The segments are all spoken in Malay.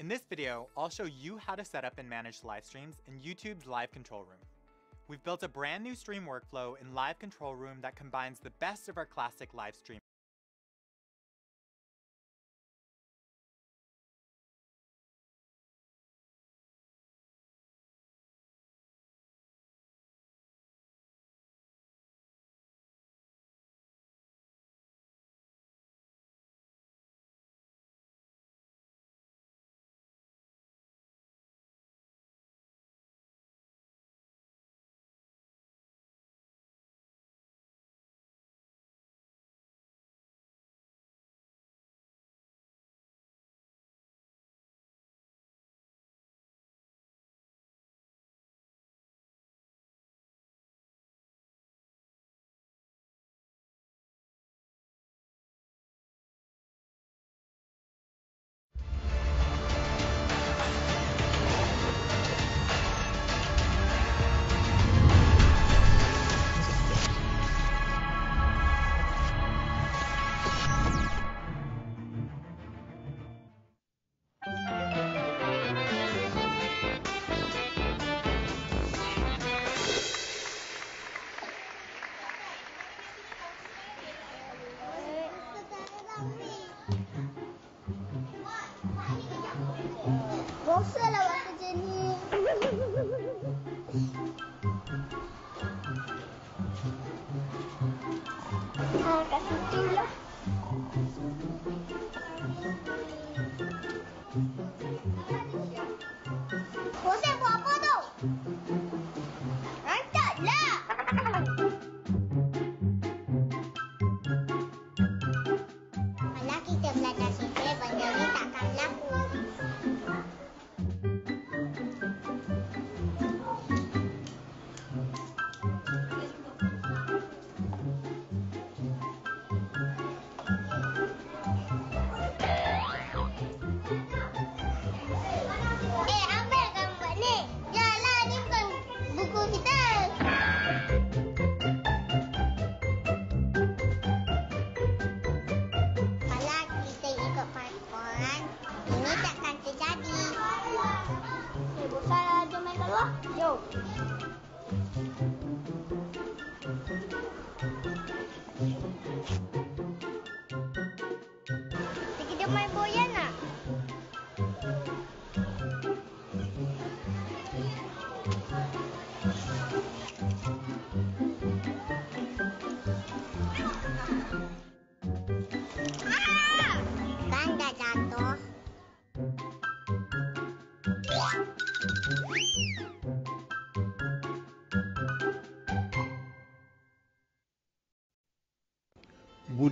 In this video, I'll show you how to set up and manage live streams in YouTube's Live Control Room. We've built a brand new stream workflow in Live Control Room that combines the best of our classic live stream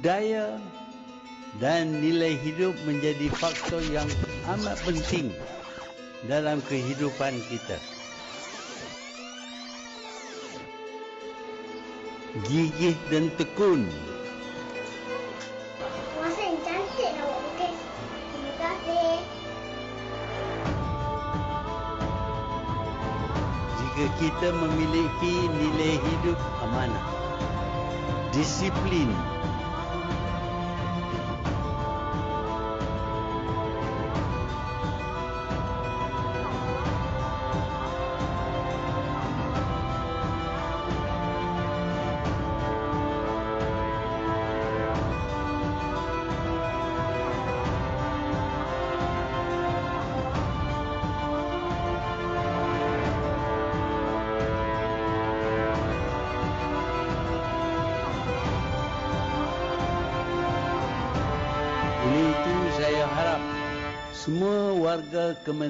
budaya dan nilai hidup menjadi faktor yang amat penting dalam kehidupan kita. Gigih dan tekun. Masa yang cantik dah buat bukit. Terima kasih. Jika kita memiliki nilai hidup amanah, disiplin,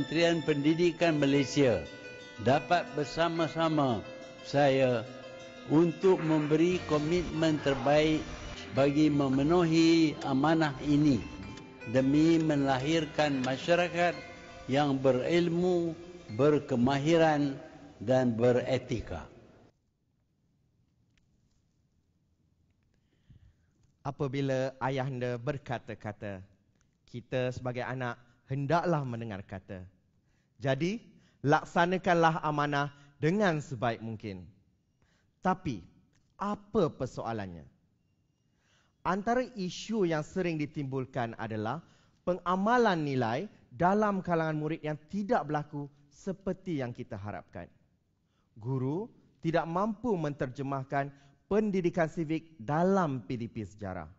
Kementerian Pendidikan Malaysia dapat bersama-sama saya untuk memberi komitmen terbaik bagi memenuhi amanah ini demi melahirkan masyarakat yang berilmu, berkemahiran dan beretika. Apabila ayahanda berkata-kata, kita sebagai anak hendaklah mendengar kata. Jadi, laksanakanlah amanah dengan sebaik mungkin. Tapi, apa persoalannya? Antara isu yang sering ditimbulkan adalah pengamalan nilai dalam kalangan murid yang tidak berlaku seperti yang kita harapkan. Guru tidak mampu menterjemahkan pendidikan sivik dalam PDP sejarah.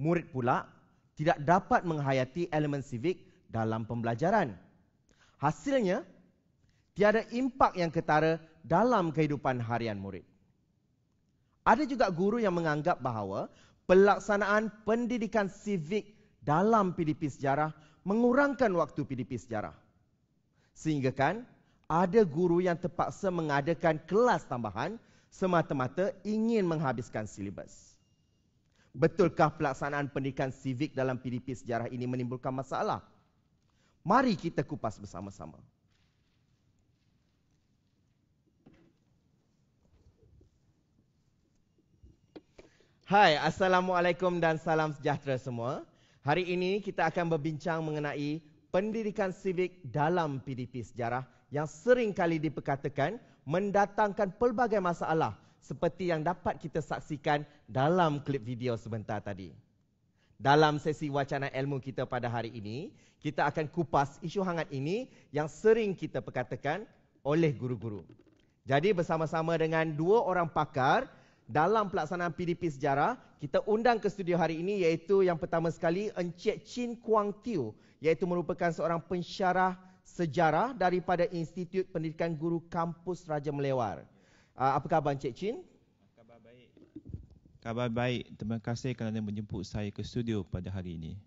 Murid pula tidak dapat menghayati elemen sivik dalam pembelajaran. Hasilnya, tiada impak yang ketara dalam kehidupan harian murid. Ada juga guru yang menganggap bahawa pelaksanaan pendidikan sivik dalam PDP sejarah mengurangkan waktu PDP sejarah. Sehingga kan ada guru yang terpaksa mengadakan kelas tambahan semata-mata ingin menghabiskan silibus. Betulkah pelaksanaan pendidikan sivik dalam PDP sejarah ini menimbulkan masalah? Mari kita kupas bersama-sama. Hai, Assalamualaikum dan salam sejahtera semua. Hari ini kita akan berbincang mengenai pendidikan sivik dalam PDP sejarah yang sering kali diperkatakan mendatangkan pelbagai masalah seperti yang dapat kita saksikan dalam klip video sebentar tadi dalam sesi wacana ilmu kita pada hari ini, kita akan kupas isu hangat ini yang sering kita perkatakan oleh guru-guru. Jadi bersama-sama dengan dua orang pakar dalam pelaksanaan PDP sejarah, kita undang ke studio hari ini iaitu yang pertama sekali Encik Chin Kuang Tiu iaitu merupakan seorang pensyarah sejarah daripada Institut Pendidikan Guru Kampus Raja Melewar. Ah, apa khabar Encik Chin? Khabar baik. Terima kasih kerana menjemput saya ke studio pada hari ini.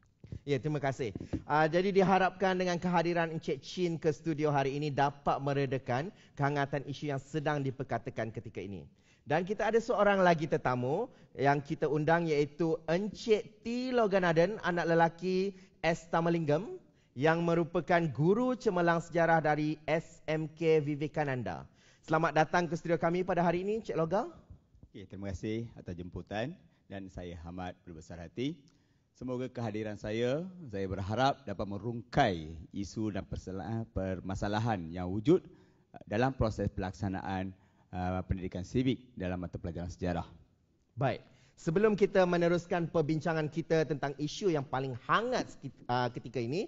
Ya, terima kasih. Uh, jadi diharapkan dengan kehadiran Encik Chin ke studio hari ini dapat meredakan kehangatan isu yang sedang diperkatakan ketika ini. Dan kita ada seorang lagi tetamu yang kita undang iaitu Encik T. Loganaden, anak lelaki S. Tamalingam yang merupakan guru cemerlang sejarah dari SMK Vivekananda. Selamat datang ke studio kami pada hari ini, Encik Logan. Okay, terima kasih atas jemputan dan saya amat berbesar hati. Semoga kehadiran saya, saya berharap dapat merungkai isu dan permasalahan yang wujud uh, dalam proses pelaksanaan uh, pendidikan sivik dalam mata pelajaran sejarah. Baik. Sebelum kita meneruskan perbincangan kita tentang isu yang paling hangat uh, ketika ini,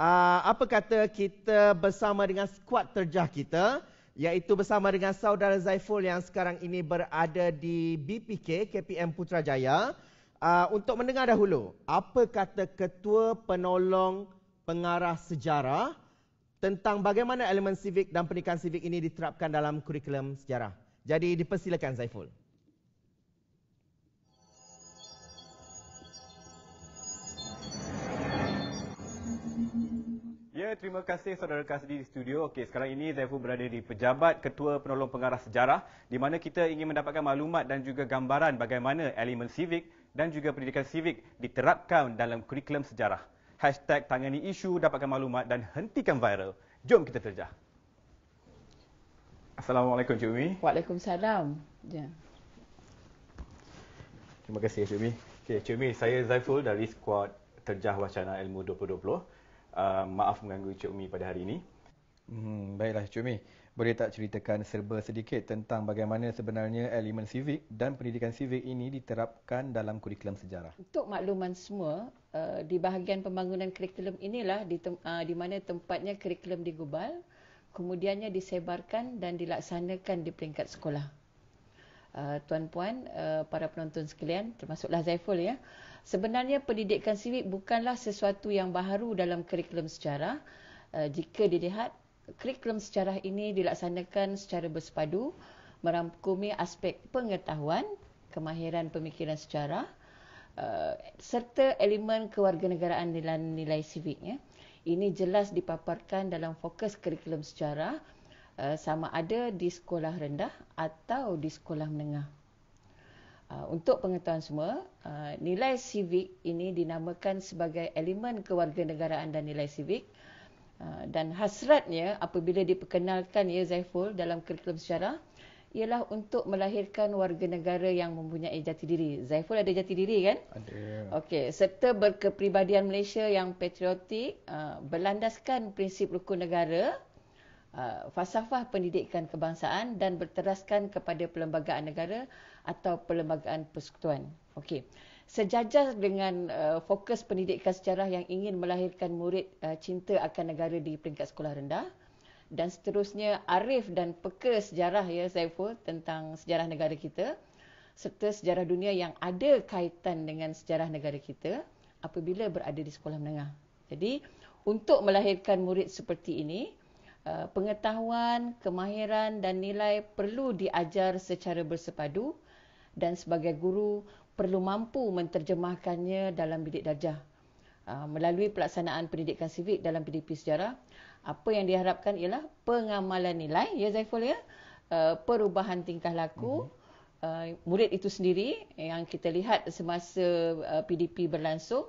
uh, apa kata kita bersama dengan skuad terjah kita, iaitu bersama dengan saudara Zaiful yang sekarang ini berada di BPK KPM Putrajaya uh, untuk mendengar dahulu apa kata ketua penolong pengarah sejarah tentang bagaimana elemen sivik dan pendidikan sivik ini diterapkan dalam kurikulum sejarah. Jadi dipersilakan Zaiful. terima kasih saudara Kasdi di studio. Okey, sekarang ini saya pun berada di Pejabat Ketua Penolong Pengarah Sejarah di mana kita ingin mendapatkan maklumat dan juga gambaran bagaimana elemen sivik dan juga pendidikan sivik diterapkan dalam kurikulum sejarah. Hashtag tangani isu, dapatkan maklumat dan hentikan viral. Jom kita terjah. Assalamualaikum Cik Umi. Waalaikumsalam. Ya. Terima kasih Cik Umi. Okay, Cik Umi, saya Zaiful dari skuad Terjah Wacana Ilmu 2020. Ah, maaf mengganggu Cik Umi pada hari ini. Hmm, baiklah Cik Umi, boleh tak ceritakan serba sedikit tentang bagaimana sebenarnya elemen sivik dan pendidikan sivik ini diterapkan dalam kurikulum sejarah? Untuk makluman semua, uh, di bahagian pembangunan kurikulum inilah di, tem- uh, di mana tempatnya kurikulum digubal, kemudiannya disebarkan dan dilaksanakan di peringkat sekolah. Eh, tuan-puan, uh, para penonton sekalian termasuklah Zaiful ya. Sebenarnya pendidikan sivik bukanlah sesuatu yang baru dalam kurikulum sejarah. Eh, jika dilihat, kurikulum sejarah ini dilaksanakan secara bersepadu merangkumi aspek pengetahuan, kemahiran pemikiran sejarah eh, serta elemen kewarganegaraan dan nilai siviknya. Ini jelas dipaparkan dalam fokus kurikulum sejarah eh, sama ada di sekolah rendah atau di sekolah menengah. Ah, untuk pengetahuan semua, ah, nilai sivik ini dinamakan sebagai elemen kewarganegaraan dan nilai sivik ah, dan hasratnya apabila diperkenalkan ya Zaiful dalam kurikulum sejarah ialah untuk melahirkan warga negara yang mempunyai jati diri. Zaiful ada jati diri kan? Ada. Okey, serta berkepribadian Malaysia yang patriotik, uh, berlandaskan prinsip rukun negara, uh, falsafah pendidikan kebangsaan dan berteraskan kepada perlembagaan negara atau perlembagaan persekutuan. Okey. Sejajar dengan uh, fokus pendidikan sejarah yang ingin melahirkan murid uh, cinta akan negara di peringkat sekolah rendah dan seterusnya arif dan peka sejarah ya Saiful tentang sejarah negara kita serta sejarah dunia yang ada kaitan dengan sejarah negara kita apabila berada di sekolah menengah. Jadi untuk melahirkan murid seperti ini uh, pengetahuan, kemahiran dan nilai perlu diajar secara bersepadu dan sebagai guru perlu mampu menterjemahkannya dalam bidik darjah. Ah, melalui pelaksanaan pendidikan sivik dalam PDP Sejarah, apa yang diharapkan ialah pengamalan nilai, ya Zaiful ya, ah, perubahan tingkah laku, mm-hmm. murid itu sendiri yang kita lihat semasa PDP berlangsung,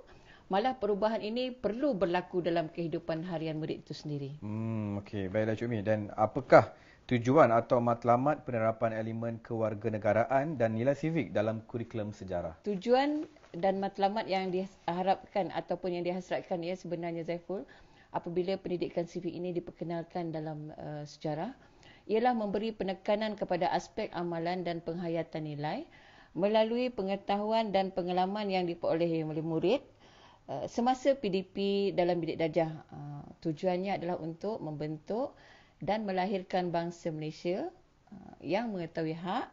Malah perubahan ini perlu berlaku dalam kehidupan harian murid itu sendiri. Hmm, okey. Baiklah Cik Umi. Dan apakah tujuan atau matlamat penerapan elemen kewarganegaraan dan nilai sivik dalam kurikulum sejarah? Tujuan dan matlamat yang diharapkan ataupun yang dihasratkan ya sebenarnya Zaiful apabila pendidikan sivik ini diperkenalkan dalam uh, sejarah ialah memberi penekanan kepada aspek amalan dan penghayatan nilai melalui pengetahuan dan pengalaman yang diperolehi oleh murid eh, semasa PDP dalam bidik darjah. Ah, tujuannya adalah untuk membentuk dan melahirkan bangsa Malaysia uh, yang mengetahui hak,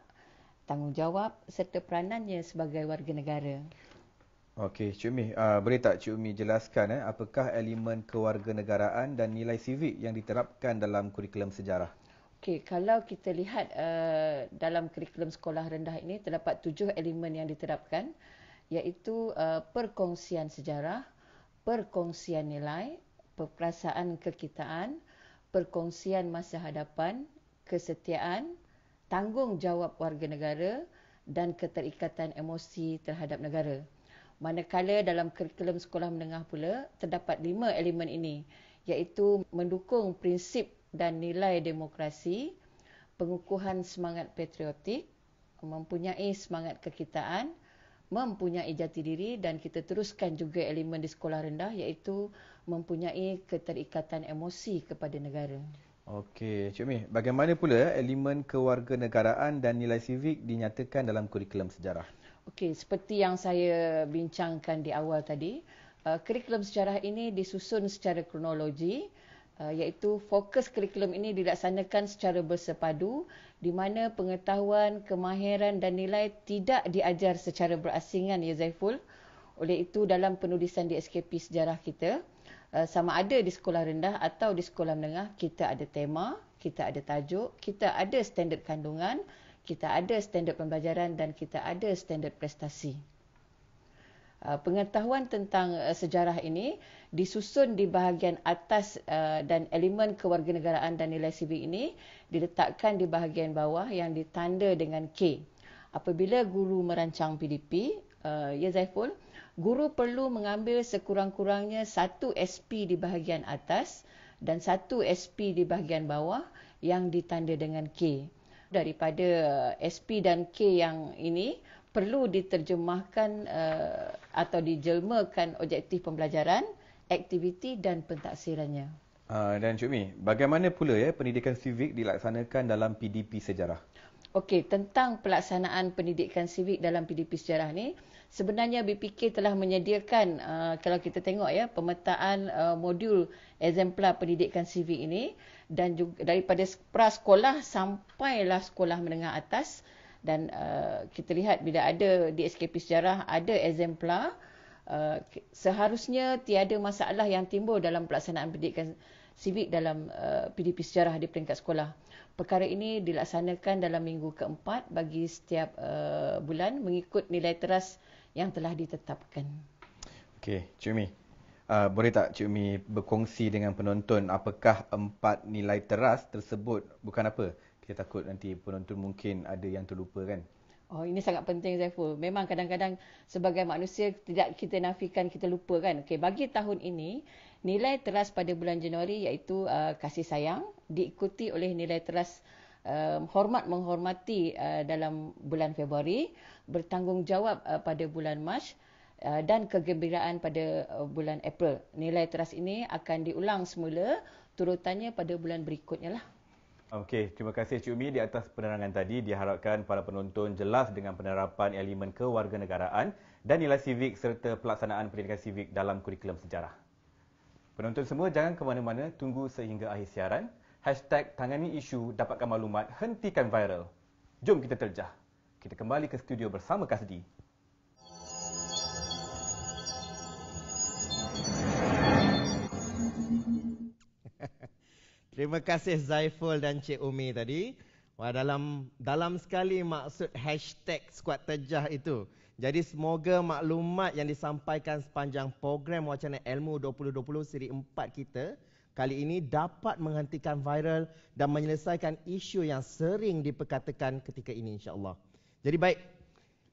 tanggungjawab serta peranannya sebagai warga negara. Okey, Cik Umi, uh, boleh tak Cik Umi jelaskan eh, apakah elemen kewarganegaraan dan nilai sivik yang diterapkan dalam kurikulum sejarah? Okey, kalau kita lihat uh, dalam kurikulum sekolah rendah ini, terdapat tujuh elemen yang diterapkan iaitu uh, perkongsian sejarah, perkongsian nilai, perperasaan kekitaan, perkongsian masa hadapan, kesetiaan, tanggungjawab warga negara dan keterikatan emosi terhadap negara. Manakala dalam kurikulum sekolah menengah pula terdapat lima elemen ini iaitu mendukung prinsip dan nilai demokrasi, pengukuhan semangat patriotik, mempunyai semangat kekitaan, mempunyai jati diri dan kita teruskan juga elemen di sekolah rendah iaitu mempunyai keterikatan emosi kepada negara. Okey, Cik Mi, bagaimana pula elemen kewarganegaraan dan nilai sivik dinyatakan dalam kurikulum sejarah? Okey, seperti yang saya bincangkan di awal tadi, eh, kurikulum sejarah ini disusun secara kronologi Uh, iaitu fokus kurikulum ini dilaksanakan secara bersepadu di mana pengetahuan, kemahiran dan nilai tidak diajar secara berasingan ya Zaiful. Oleh itu dalam penulisan di SKP sejarah kita uh, sama ada di sekolah rendah atau di sekolah menengah kita ada tema, kita ada tajuk, kita ada standard kandungan, kita ada standard pembelajaran dan kita ada standard prestasi. Uh, pengetahuan tentang sejarah ini disusun di bahagian atas uh, dan elemen kewarganegaraan dan nilai sivik ini diletakkan di bahagian bawah yang ditanda dengan K. Apabila guru merancang PDP, uh, ya Zaiful, guru perlu mengambil sekurang-kurangnya satu SP di bahagian atas dan satu SP di bahagian bawah yang ditanda dengan K. Daripada uh, SP dan K yang ini perlu diterjemahkan uh, atau dijelmakan objektif pembelajaran aktiviti dan pentaksirannya. Uh, dan Cik Mi, bagaimana pula ya pendidikan sivik dilaksanakan dalam PDP sejarah? Okey, tentang pelaksanaan pendidikan sivik dalam PDP sejarah ni, sebenarnya BPK telah menyediakan uh, kalau kita tengok ya pemetaan uh, modul exemplar pendidikan sivik ini dan juga daripada prasekolah sampailah sekolah menengah atas dan uh, kita lihat bila ada di SKP sejarah ada exemplar Eh, seharusnya tiada masalah yang timbul dalam pelaksanaan pendidikan sivik dalam uh, eh, PDP sejarah di peringkat sekolah. Perkara ini dilaksanakan dalam minggu keempat bagi setiap uh, bulan mengikut nilai teras yang telah ditetapkan. Okey, Cik Umi. Uh, boleh tak Cik Umi berkongsi dengan penonton apakah empat nilai teras tersebut bukan apa? Kita takut nanti penonton mungkin ada yang terlupa kan? Oh ini sangat penting Zaiful. Memang kadang-kadang sebagai manusia tidak kita nafikan kita lupa kan. Okey bagi tahun ini nilai teras pada bulan Januari iaitu uh, kasih sayang diikuti oleh nilai teras uh, hormat menghormati uh, dalam bulan Februari, bertanggungjawab uh, pada bulan Mac uh, dan kegembiraan pada uh, bulan April. Nilai teras ini akan diulang semula turutannya pada bulan berikutnya lah. Okey, terima kasih Cik Umi di atas penerangan tadi. Diharapkan para penonton jelas dengan penerapan elemen kewarganegaraan dan nilai sivik serta pelaksanaan pendidikan sivik dalam kurikulum sejarah. Penonton semua jangan ke mana-mana, tunggu sehingga akhir siaran. Hashtag tangani isu dapatkan maklumat hentikan viral. Jom kita terjah. Kita kembali ke studio bersama Kasdi Terima kasih Zaiful dan Cik Umi tadi. Wah, dalam dalam sekali maksud hashtag skuad terjah itu. Jadi semoga maklumat yang disampaikan sepanjang program wacana ilmu 2020 siri 4 kita kali ini dapat menghentikan viral dan menyelesaikan isu yang sering diperkatakan ketika ini insya Allah. Jadi baik,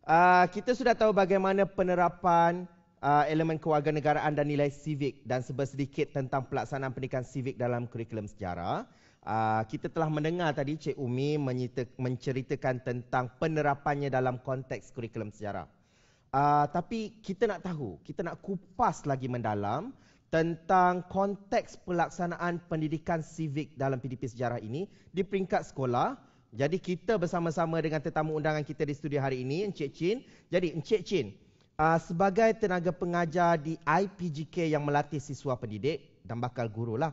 uh, kita sudah tahu bagaimana penerapan uh, elemen kewarganegaraan dan nilai civic dan sedikit tentang pelaksanaan pendidikan civic dalam kurikulum sejarah. Uh, kita telah mendengar tadi Cik Umi menyita, menceritakan tentang penerapannya dalam konteks kurikulum sejarah. Uh, tapi kita nak tahu, kita nak kupas lagi mendalam tentang konteks pelaksanaan pendidikan civik dalam PDP sejarah ini di peringkat sekolah. Jadi kita bersama-sama dengan tetamu undangan kita di studio hari ini, Encik Chin. Jadi Encik Chin, Uh, sebagai tenaga pengajar di IPGK yang melatih siswa pendidik dan bakal guru lah.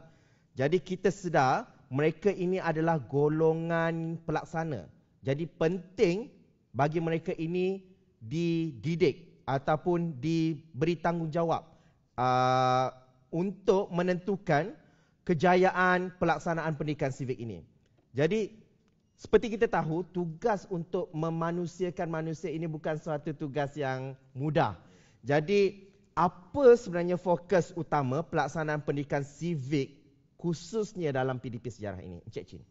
Jadi kita sedar mereka ini adalah golongan pelaksana. Jadi penting bagi mereka ini dididik ataupun diberi tanggungjawab uh, untuk menentukan kejayaan pelaksanaan pendidikan sivik ini. Jadi seperti kita tahu, tugas untuk memanusiakan manusia ini bukan suatu tugas yang mudah. Jadi, apa sebenarnya fokus utama pelaksanaan pendidikan civik khususnya dalam PDP sejarah ini? Encik Chin.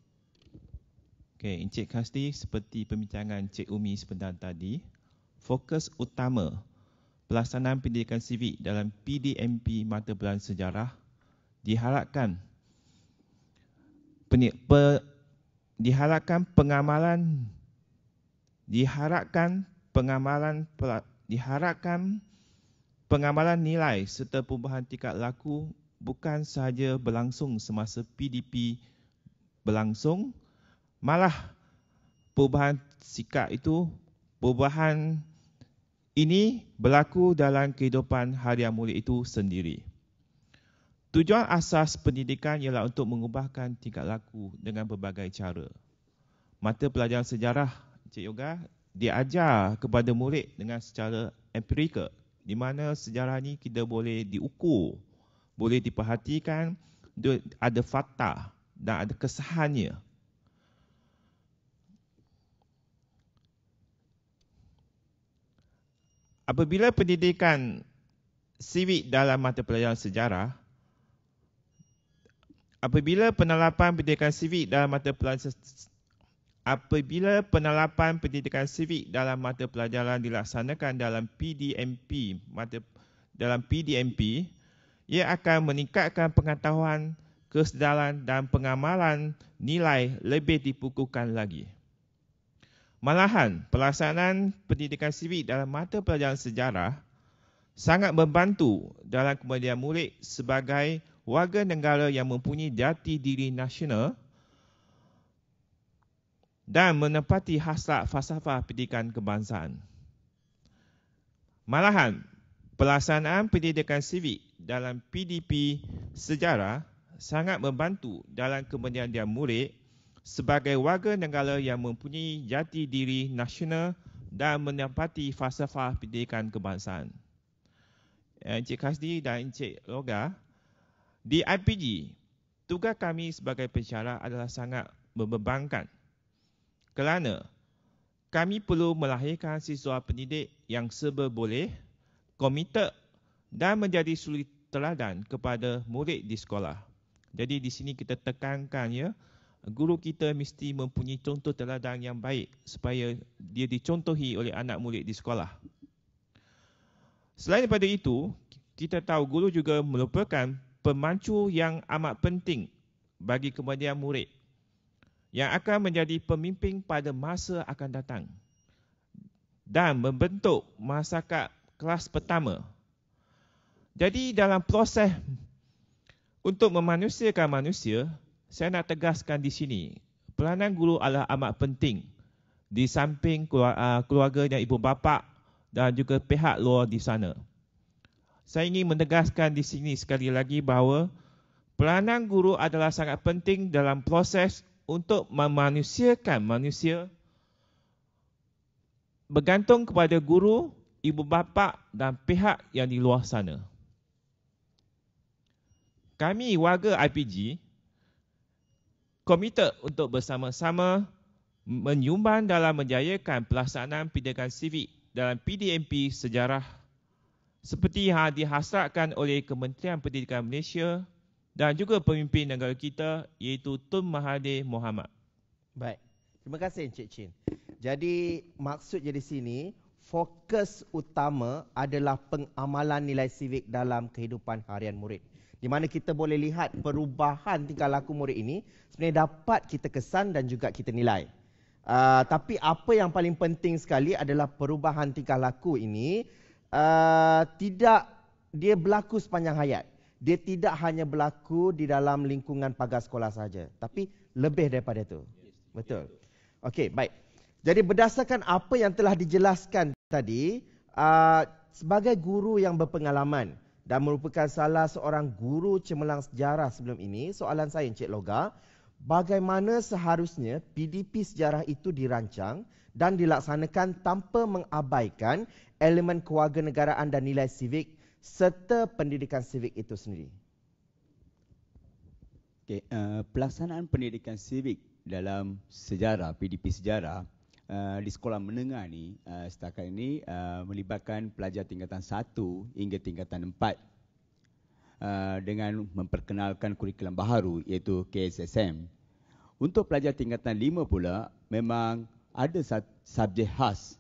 Okay, Encik Kasti, seperti pembincangan Encik Umi sebentar tadi, fokus utama pelaksanaan pendidikan civik dalam PDMP Mata Pelajaran Sejarah diharapkan penik, per, diharapkan pengamalan diharapkan pengamalan diharapkan pengamalan nilai serta perubahan tingkat laku bukan sahaja berlangsung semasa PDP berlangsung malah perubahan sikap itu perubahan ini berlaku dalam kehidupan harian mulia itu sendiri Tujuan asas pendidikan ialah untuk mengubahkan tingkat laku dengan berbagai cara. Mata pelajaran sejarah Cik Yoga diajar kepada murid dengan secara empirikal di mana sejarah ini kita boleh diukur, boleh diperhatikan, ada fakta dan ada kesahannya. Apabila pendidikan civik dalam mata pelajaran sejarah, apabila penerapan pendidikan sivik dalam mata pelajaran apabila penerapan pendidikan sivik dalam mata pelajaran dilaksanakan dalam PDMP mata dalam PDMP ia akan meningkatkan pengetahuan kesedaran dan pengamalan nilai lebih dipukulkan lagi. Malahan, pelaksanaan pendidikan sivik dalam mata pelajaran sejarah sangat membantu dalam kemudian murid sebagai warga negara yang mempunyai jati diri nasional dan menepati hasrat falsafah pendidikan kebangsaan. Malahan, pelaksanaan pendidikan sivik dalam PDP sejarah sangat membantu dalam kemudian dia murid sebagai warga negara yang mempunyai jati diri nasional dan menepati falsafah pendidikan kebangsaan. Eh, Encik Kasdi dan Encik Loga. Di IPG, tugas kami sebagai pensyarah adalah sangat membebankan. Kerana kami perlu melahirkan siswa pendidik yang serba boleh, komited dan menjadi sulit teladan kepada murid di sekolah. Jadi di sini kita tekankan ya, guru kita mesti mempunyai contoh teladan yang baik supaya dia dicontohi oleh anak murid di sekolah. Selain daripada itu, kita tahu guru juga merupakan pemacu yang amat penting bagi kemudian murid yang akan menjadi pemimpin pada masa akan datang dan membentuk masyarakat kelas pertama. Jadi dalam proses untuk memanusiakan manusia, saya nak tegaskan di sini, peranan guru adalah amat penting di samping ah, keluarga dan ibu bapa dan juga pihak luar di sana. Saya ingin menegaskan di sini sekali lagi bahawa peranan guru adalah sangat penting dalam proses untuk memanusiakan manusia bergantung kepada guru, ibu bapa dan pihak yang di luar sana. Kami warga IPG komited untuk bersama-sama menyumbang dalam menjayakan pelaksanaan pendidikan sivik dalam PDMP sejarah 2020 seperti yang dihasratkan oleh Kementerian Pendidikan Malaysia dan juga pemimpin negara kita iaitu Tun Mahathir Mohamad. Baik. Terima kasih Encik Chin. Jadi maksud jadi sini fokus utama adalah pengamalan nilai sivik dalam kehidupan harian murid. Di mana kita boleh lihat perubahan tingkah laku murid ini sebenarnya dapat kita kesan dan juga kita nilai. Uh, tapi apa yang paling penting sekali adalah perubahan tingkah laku ini Ah, tidak dia berlaku sepanjang hayat. Dia tidak hanya berlaku di dalam lingkungan pagar sekolah saja, tapi lebih daripada itu. Betul. Okey, baik. Jadi berdasarkan apa yang telah dijelaskan tadi, uh, sebagai guru yang berpengalaman dan merupakan salah seorang guru cemerlang sejarah sebelum ini, soalan saya Encik Loga, bagaimana seharusnya PDP sejarah itu dirancang dan dilaksanakan tanpa mengabaikan elemen kewarganegaraan dan nilai civik serta pendidikan civik itu sendiri. Okay, uh, eh, pelaksanaan pendidikan civik dalam sejarah PDP sejarah uh, di sekolah menengah ini, uh, eh, setakat ini uh, melibatkan pelajar tingkatan 1 hingga tingkatan 4 uh, dengan memperkenalkan kurikulum baharu iaitu KSSM. Untuk pelajar tingkatan 5 pula memang ada subjek khas uh,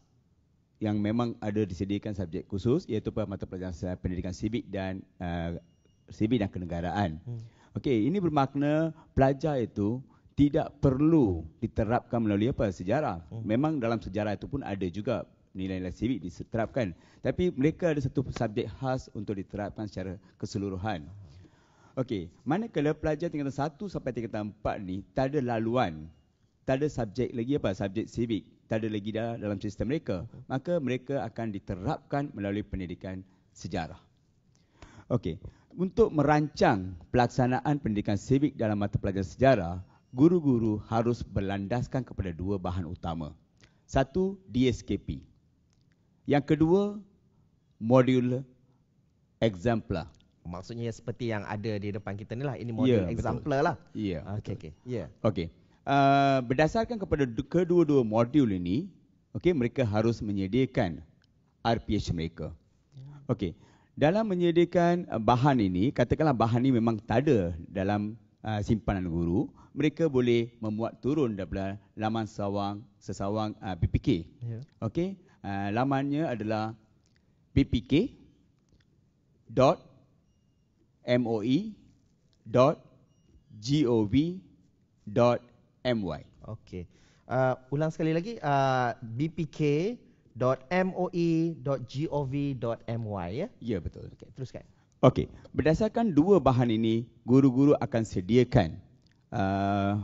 yang memang ada disediakan subjek khusus iaitu mata pelajaran pendidikan sivik dan uh, sivik dan kenegaraan. Hmm. Okey, ini bermakna pelajar itu tidak perlu diterapkan melalui apa sejarah. Hmm. Memang dalam sejarah itu pun ada juga nilai-nilai sivik diterapkan. Tapi mereka ada satu subjek khas untuk diterapkan secara keseluruhan. Okey, manakala pelajar tingkatan 1 sampai tingkatan 4 ni tak ada laluan, tak ada subjek lagi apa subjek sivik tak ada lagi dah dalam sistem mereka. Maka mereka akan diterapkan melalui pendidikan sejarah. Okey, untuk merancang pelaksanaan pendidikan sivik dalam mata pelajaran sejarah, guru-guru harus berlandaskan kepada dua bahan utama. Satu, DSKP. Yang kedua, modul exemplar. Maksudnya seperti yang ada di depan kita ni lah. Ini modul yeah, ya, exemplar lah. Ya, ah, okay, betul. okay. yeah. okay. Uh, berdasarkan kepada kedua-dua modul ini, okey mereka harus menyediakan RPH mereka. Ya. Okey. Dalam menyediakan uh, bahan ini, katakanlah bahan ini memang tak ada dalam uh, simpanan guru, mereka boleh memuat turun daripada laman sawang sesawang uh, BPK. Yeah. Okey. Uh, lamannya adalah BPK moe.gov.sg MY. Okey. Uh, ulang sekali lagi uh, bpk.moe.gov.my ya. Ya betul. Okey, teruskan. Okey. Berdasarkan dua bahan ini, guru-guru akan sediakan uh,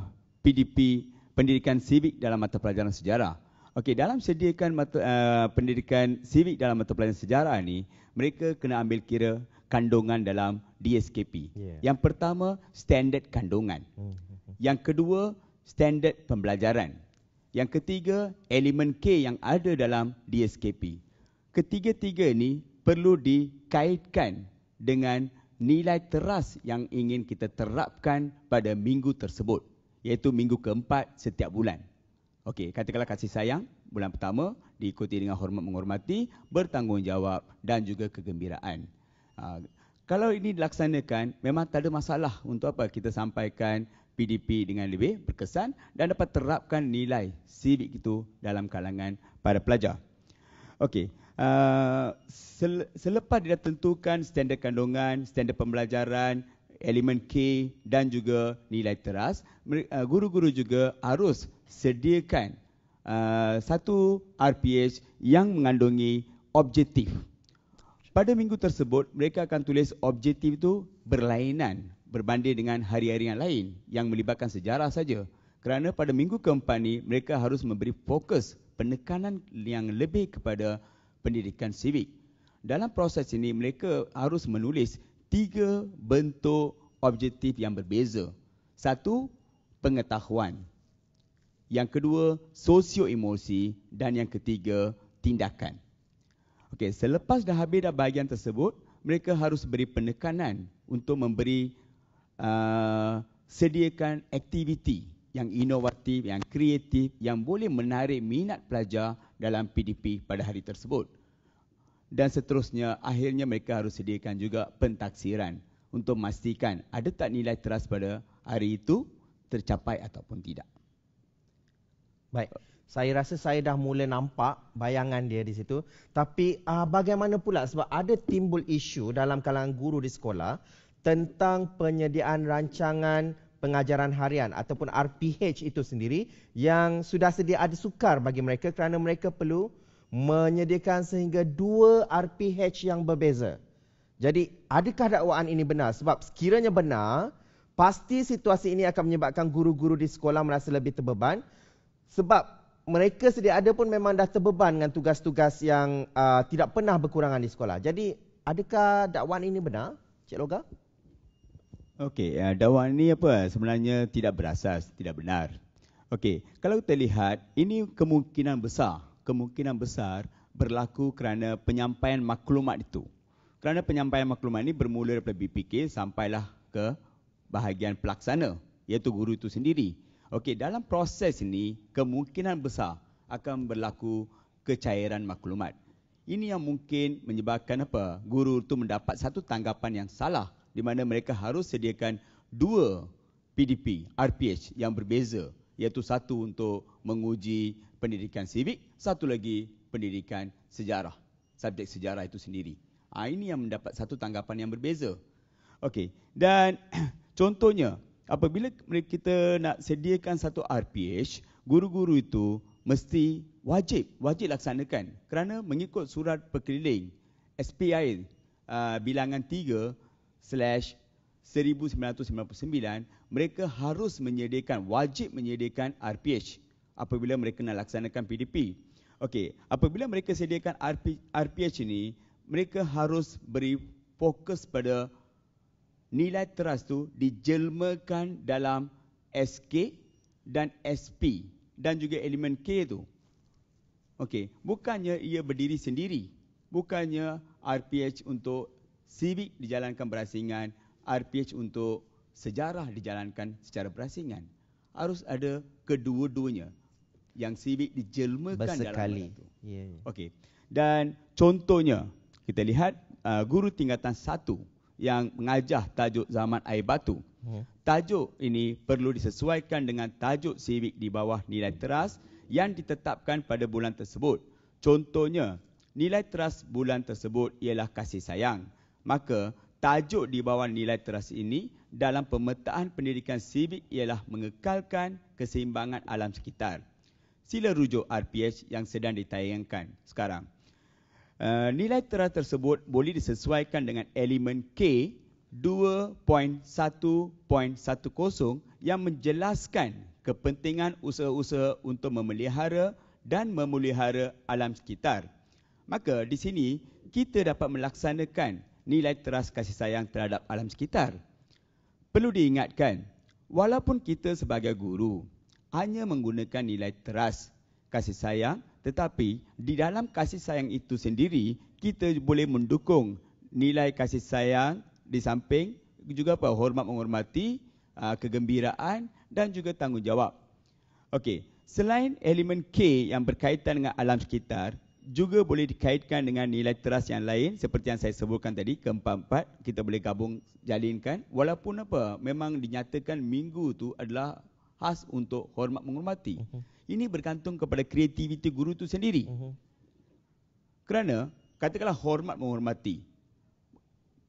PDP pendidikan sivik dalam mata pelajaran sejarah. Okey, dalam sediakan mata, uh, pendidikan sivik dalam mata pelajaran sejarah ini, mereka kena ambil kira kandungan dalam DSKP. Yeah. Yang pertama, standard kandungan. Mm-hmm. Yang kedua, standard pembelajaran. Yang ketiga, elemen K yang ada dalam DSKP. Ketiga-tiga ini perlu dikaitkan dengan nilai teras yang ingin kita terapkan pada minggu tersebut. Iaitu minggu keempat setiap bulan. Okey, katakanlah kasih sayang bulan pertama diikuti dengan hormat menghormati, bertanggungjawab dan juga kegembiraan. Uh, kalau ini dilaksanakan, memang tak ada masalah untuk apa kita sampaikan PDP dengan lebih berkesan dan dapat terapkan nilai civic itu dalam kalangan para pelajar. Okey, uh, sel- selepas dia tentukan standar kandungan, standar pembelajaran, elemen K dan juga nilai teras, uh, guru-guru juga harus sediakan uh, satu RPH yang mengandungi objektif. Pada minggu tersebut, mereka akan tulis objektif itu berlainan berbanding dengan hari-hari yang lain yang melibatkan sejarah saja. Kerana pada minggu keempat ini, mereka harus memberi fokus penekanan yang lebih kepada pendidikan sivik. Dalam proses ini, mereka harus menulis tiga bentuk objektif yang berbeza. Satu, pengetahuan. Yang kedua, sosio-emosi. Dan yang ketiga, tindakan. Okey, selepas dah habis dah bahagian tersebut, mereka harus beri penekanan untuk memberi uh, sediakan aktiviti yang inovatif, yang kreatif, yang boleh menarik minat pelajar dalam PDP pada hari tersebut. Dan seterusnya, akhirnya mereka harus sediakan juga pentaksiran untuk memastikan ada tak nilai teras pada hari itu tercapai ataupun tidak. Baik, saya rasa saya dah mula nampak bayangan dia di situ. Tapi uh, bagaimana pula sebab ada timbul isu dalam kalangan guru di sekolah tentang penyediaan rancangan pengajaran harian ataupun RPH itu sendiri yang sudah sedia ada sukar bagi mereka kerana mereka perlu menyediakan sehingga dua RPH yang berbeza. Jadi adakah dakwaan ini benar? Sebab sekiranya benar, pasti situasi ini akan menyebabkan guru-guru di sekolah merasa lebih terbeban sebab mereka sedia ada pun memang dah terbeban dengan tugas-tugas yang uh, tidak pernah berkurangan di sekolah. Jadi adakah dakwaan ini benar, Cik Loga? Okey, uh, dakwaan ini apa? Sebenarnya tidak berasas, tidak benar. Okey, kalau kita lihat, ini kemungkinan besar, kemungkinan besar berlaku kerana penyampaian maklumat itu. Kerana penyampaian maklumat ini bermula daripada BPK sampailah ke bahagian pelaksana, iaitu guru itu sendiri. Okey, dalam proses ini, kemungkinan besar akan berlaku kecairan maklumat. Ini yang mungkin menyebabkan apa? Guru itu mendapat satu tanggapan yang salah di mana mereka harus sediakan dua PDP, RPH yang berbeza iaitu satu untuk menguji pendidikan sivik, satu lagi pendidikan sejarah, subjek sejarah itu sendiri. Ha, ini yang mendapat satu tanggapan yang berbeza. Okey, dan contohnya apabila kita nak sediakan satu RPH, guru-guru itu mesti wajib, wajib laksanakan kerana mengikut surat perkeliling SPI uh, bilangan slash 1999, mereka harus menyediakan, wajib menyediakan RPH apabila mereka nak laksanakan PDP. Okey, apabila mereka sediakan RPH ini, mereka harus beri fokus pada nilai teras tu dijelmakan dalam SK dan SP dan juga elemen K tu. Okey, bukannya ia berdiri sendiri. Bukannya RPH untuk Civic dijalankan berasingan, RPH untuk sejarah dijalankan secara berasingan. Harus ada kedua-duanya yang civic dijelmakan Bersekali. dalam hal itu. Yeah. Ya. Okey. Dan contohnya kita lihat uh, guru tingkatan satu yang mengajar tajuk zaman air batu. Ya. Tajuk ini perlu disesuaikan dengan tajuk civic di bawah nilai teras yang ditetapkan pada bulan tersebut. Contohnya, nilai teras bulan tersebut ialah kasih sayang. Maka tajuk di bawah nilai teras ini dalam pemetaan pendidikan sivik ialah mengekalkan keseimbangan alam sekitar. Sila rujuk RPH yang sedang ditayangkan sekarang. Uh, nilai teras tersebut boleh disesuaikan dengan elemen K 2.1.10 yang menjelaskan kepentingan usaha-usaha untuk memelihara dan memelihara alam sekitar. Maka di sini kita dapat melaksanakan nilai teras kasih sayang terhadap alam sekitar. Perlu diingatkan, walaupun kita sebagai guru hanya menggunakan nilai teras kasih sayang, tetapi di dalam kasih sayang itu sendiri, kita boleh mendukung nilai kasih sayang di samping juga apa hormat menghormati, kegembiraan dan juga tanggungjawab. Okey, selain elemen K yang berkaitan dengan alam sekitar, juga boleh dikaitkan dengan nilai teras yang lain seperti yang saya sebutkan tadi keempat-empat kita boleh gabung jalinkan walaupun apa memang dinyatakan minggu tu adalah khas untuk hormat menghormati. Uh-huh. Ini bergantung kepada kreativiti guru tu sendiri. Uh-huh. Kerana katakanlah hormat menghormati.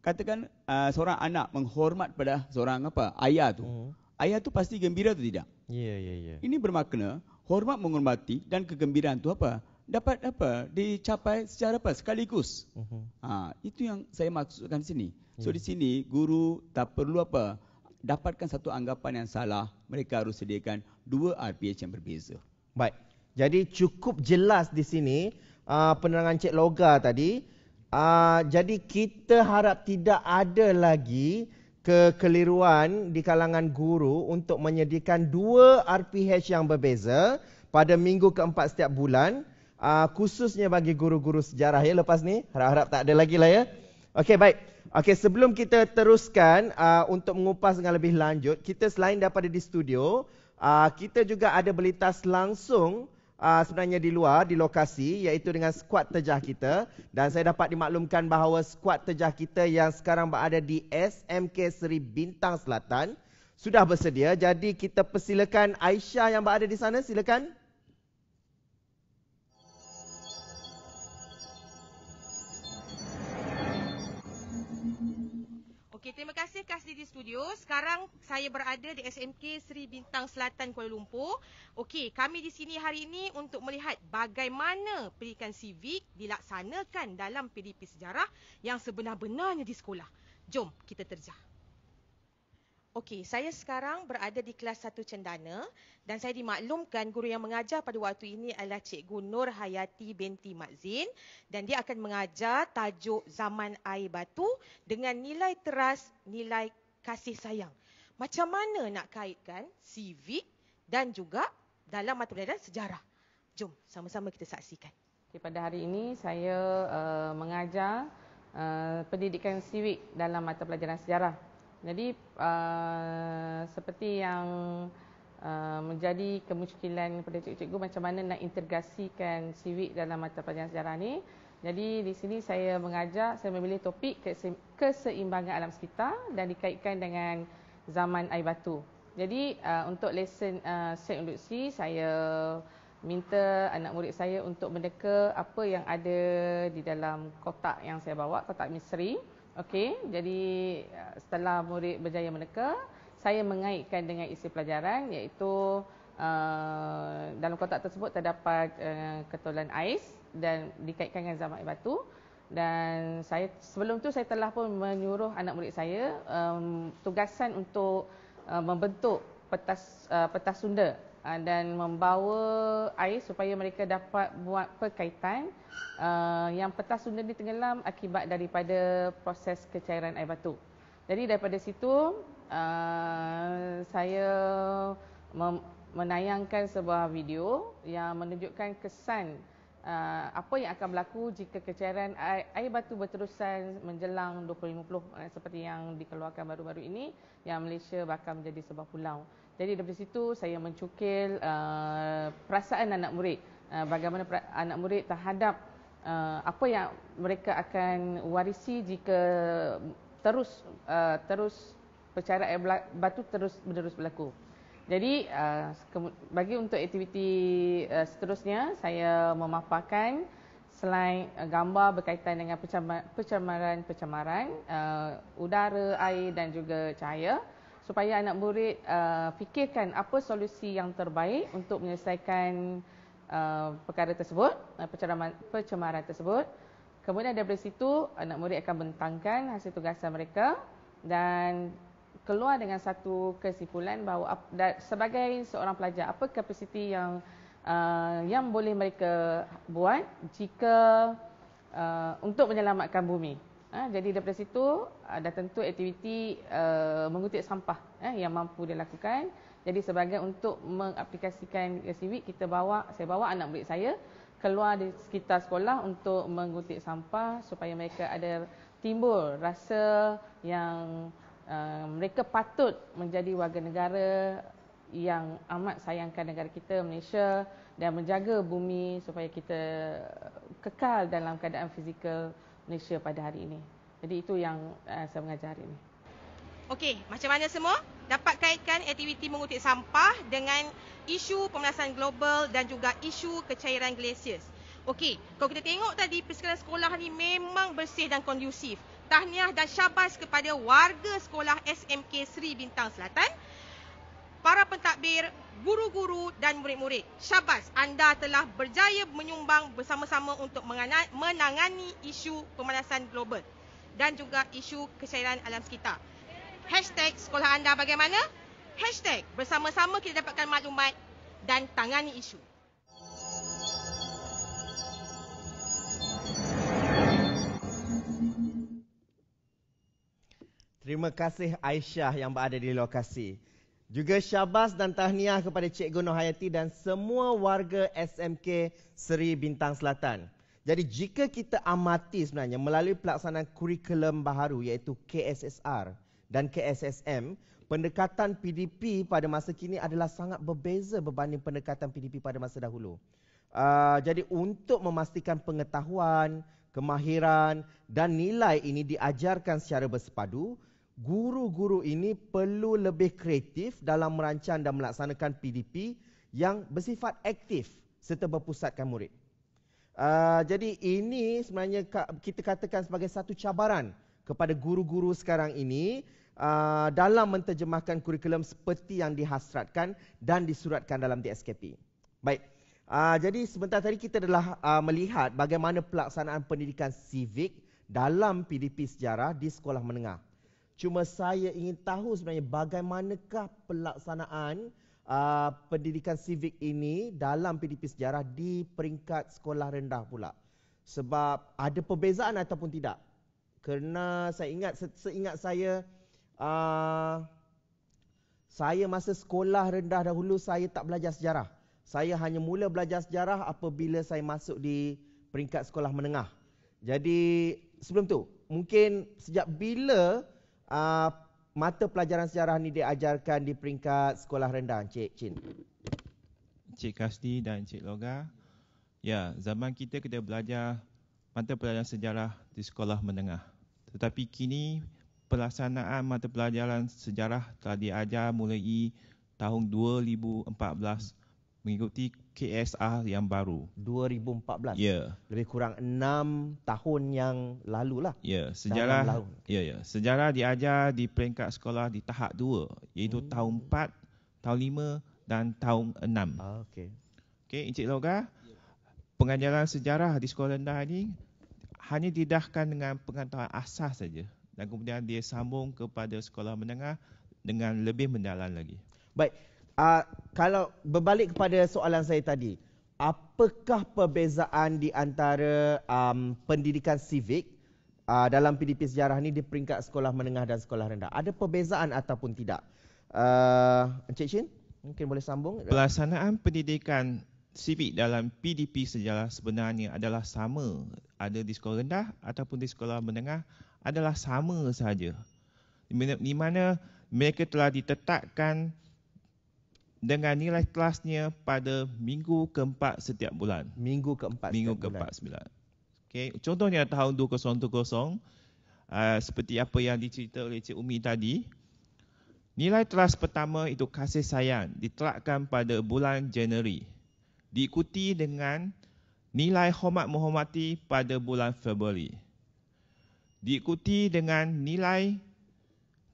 Katakan uh, seorang anak menghormat pada seorang apa ayah tu. Uh-huh. Ayah tu pasti gembira atau tidak? Ya yeah, ya yeah, ya. Yeah. Ini bermakna hormat menghormati dan kegembiraan tu apa? dapat apa dicapai secara apa sekaligus. Uh-huh. Ha, itu yang saya maksudkan sini. So ya. di sini guru tak perlu apa dapatkan satu anggapan yang salah, mereka harus sediakan dua RPH yang berbeza. Baik. Jadi cukup jelas di sini uh, penerangan Cik Loga tadi. Uh, jadi kita harap tidak ada lagi kekeliruan di kalangan guru untuk menyediakan dua RPH yang berbeza pada minggu keempat setiap bulan uh, khususnya bagi guru-guru sejarah ya lepas ni harap-harap tak ada lagi lah ya okey baik okey sebelum kita teruskan uh, untuk mengupas dengan lebih lanjut kita selain daripada di studio uh, kita juga ada belitas langsung Uh, sebenarnya di luar, di lokasi iaitu dengan skuad terjah kita dan saya dapat dimaklumkan bahawa skuad terjah kita yang sekarang berada di SMK Seri Bintang Selatan sudah bersedia, jadi kita persilakan Aisyah yang berada di sana, silakan Okey, terima kasih Kasdi di studio. Sekarang saya berada di SMK Seri Bintang Selatan Kuala Lumpur. Okey, kami di sini hari ini untuk melihat bagaimana pendidikan sivik dilaksanakan dalam PDP sejarah yang sebenar-benarnya di sekolah. Jom kita terjah. Okey, saya sekarang berada di kelas 1 cendana dan saya dimaklumkan guru yang mengajar pada waktu ini adalah Cikgu Nur Hayati binti Mazin dan dia akan mengajar tajuk Zaman Air Batu dengan nilai teras nilai kasih sayang. Macam mana nak kaitkan civik dan juga dalam mata pelajaran sejarah? Jom sama-sama kita saksikan. Okay, pada hari ini saya uh, mengajar uh, pendidikan civik dalam mata pelajaran sejarah. Jadi uh, seperti yang uh, menjadi kemusykilan kepada cikgu-cikgu macam mana nak integrasikan siwik dalam mata pelajaran sejarah ni. Jadi di sini saya mengajar, saya memilih topik keseimbangan alam sekitar dan dikaitkan dengan zaman air batu. Jadi uh, untuk lesson uh, set induksi, saya minta anak murid saya untuk mendeka apa yang ada di dalam kotak yang saya bawa, kotak misteri. Okey, jadi ya, setelah murid berjaya meneka, saya mengaitkan dengan isi pelajaran iaitu uh, dalam kotak tersebut terdapat uh, ketulan ais dan dikaitkan dengan zamak batu dan saya sebelum tu saya telah pun menyuruh anak murid saya um, tugasan untuk uh, membentuk petas uh, petas sunda Ah, dan membawa air supaya mereka dapat buat perkaitan uh, yang petas sudah ditenggelam akibat daripada proses kecairan air batu. Jadi daripada situ uh, saya menayangkan sebuah video yang menunjukkan kesan uh, apa yang akan berlaku jika kecairan air, air batu berterusan menjelang 2050 uh, eh, seperti yang dikeluarkan baru-baru ini yang Malaysia bakal menjadi sebuah pulau. Jadi dari situ saya mencukil uh, perasaan anak murid. Uh, bagaimana anak murid terhadap uh, apa yang mereka akan warisi jika terus uh, terus percara air batu terus menerus berlaku. Jadi uh, bagi untuk aktiviti uh, seterusnya saya memaparkan selain uh, gambar berkaitan dengan pencemaran pencemaran uh, udara, air dan juga cahaya supaya anak murid uh, fikirkan apa solusi yang terbaik untuk menyelesaikan uh, perkara tersebut, uh, pencemaran, pencemaran tersebut. Kemudian daripada situ, anak murid akan bentangkan hasil tugasan mereka dan keluar dengan satu kesimpulan bahawa sebagai seorang pelajar, apa kapasiti yang uh, yang boleh mereka buat jika uh, untuk menyelamatkan bumi. Ha, jadi daripada situ ada ha, tentu aktiviti uh, mengutip sampah eh, yang mampu dia lakukan. Jadi sebagai untuk mengaplikasikan Civic, kita bawa saya bawa anak murid saya keluar di sekitar sekolah untuk mengutip sampah supaya mereka ada timbul rasa yang uh, mereka patut menjadi warga negara yang amat sayangkan negara kita Malaysia dan menjaga bumi supaya kita kekal dalam keadaan fizikal Malaysia pada hari ini. Jadi itu yang uh, saya mengajar hari ini. Okey, macam mana semua? Dapat kaitkan aktiviti mengutip sampah dengan isu pemanasan global dan juga isu kecairan glasius. Okey, kalau kita tengok tadi persekolahan sekolah ni memang bersih dan kondusif. Tahniah dan syabas kepada warga sekolah SMK Sri Bintang Selatan para pentadbir, guru-guru dan murid-murid. Syabas, anda telah berjaya menyumbang bersama-sama untuk menangani isu pemanasan global dan juga isu kecairan alam sekitar. Hashtag sekolah anda bagaimana? Hashtag bersama-sama kita dapatkan maklumat dan tangani isu. Terima kasih Aisyah yang berada di lokasi. Juga syabas dan tahniah kepada Cikgu Nohayati dan semua warga SMK Seri Bintang Selatan. Jadi jika kita amati sebenarnya melalui pelaksanaan kurikulum baharu iaitu KSSR dan KSSM, pendekatan PDP pada masa kini adalah sangat berbeza berbanding pendekatan PDP pada masa dahulu. Uh, jadi untuk memastikan pengetahuan, kemahiran dan nilai ini diajarkan secara bersepadu, guru-guru ini perlu lebih kreatif dalam merancang dan melaksanakan PDP yang bersifat aktif serta berpusatkan murid. Uh, jadi ini sebenarnya kita katakan sebagai satu cabaran kepada guru-guru sekarang ini uh, dalam menterjemahkan kurikulum seperti yang dihasratkan dan disuratkan dalam DSKP. Baik. Uh, jadi sebentar tadi kita telah uh, melihat bagaimana pelaksanaan pendidikan sivik dalam PDP sejarah di sekolah menengah. Cuma saya ingin tahu sebenarnya bagaimanakah pelaksanaan uh, pendidikan sivik ini dalam PDP sejarah di peringkat sekolah rendah pula. Sebab ada perbezaan ataupun tidak? Kerana saya ingat seingat saya uh, saya masa sekolah rendah dahulu saya tak belajar sejarah. Saya hanya mula belajar sejarah apabila saya masuk di peringkat sekolah menengah. Jadi sebelum tu mungkin sejak bila uh, mata pelajaran sejarah ni diajarkan di peringkat sekolah rendah Cik Chin? Cik Kasti dan Cik Loga. Ya, zaman kita kita belajar mata pelajaran sejarah di sekolah menengah. Tetapi kini pelaksanaan mata pelajaran sejarah telah diajar mulai tahun 2014 mengikuti KSR yang baru 2014 yeah. lebih kurang 6 tahun yang lalu lah yeah. sejarah ya yeah, yeah. sejarah diajar di peringkat sekolah di tahap 2 iaitu hmm. tahun 4 tahun 5 dan tahun 6 ah, Okay. Okay, encik Loga pengajaran sejarah di sekolah rendah ini hanya didahkan dengan pengetahuan asas saja dan kemudian dia sambung kepada sekolah menengah dengan lebih mendalam lagi baik uh, kalau berbalik kepada soalan saya tadi, apakah perbezaan di antara um, pendidikan sivik uh, dalam PDP sejarah ini di peringkat sekolah menengah dan sekolah rendah? Ada perbezaan ataupun tidak? Uh, Encik Chin, mungkin boleh sambung. Pelaksanaan pendidikan sivik dalam PDP sejarah sebenarnya adalah sama. Ada di sekolah rendah ataupun di sekolah menengah adalah sama sahaja. di mana mereka telah ditetapkan dengan nilai kelasnya pada minggu keempat setiap bulan. Minggu keempat minggu keempat Sembilan. Okay. Contohnya tahun 2020, uh, ah, seperti apa yang dicerita oleh Cik Umi tadi, nilai kelas pertama itu kasih sayang diterapkan pada bulan Januari. Diikuti dengan nilai hormat menghormati pada bulan Februari. Diikuti dengan nilai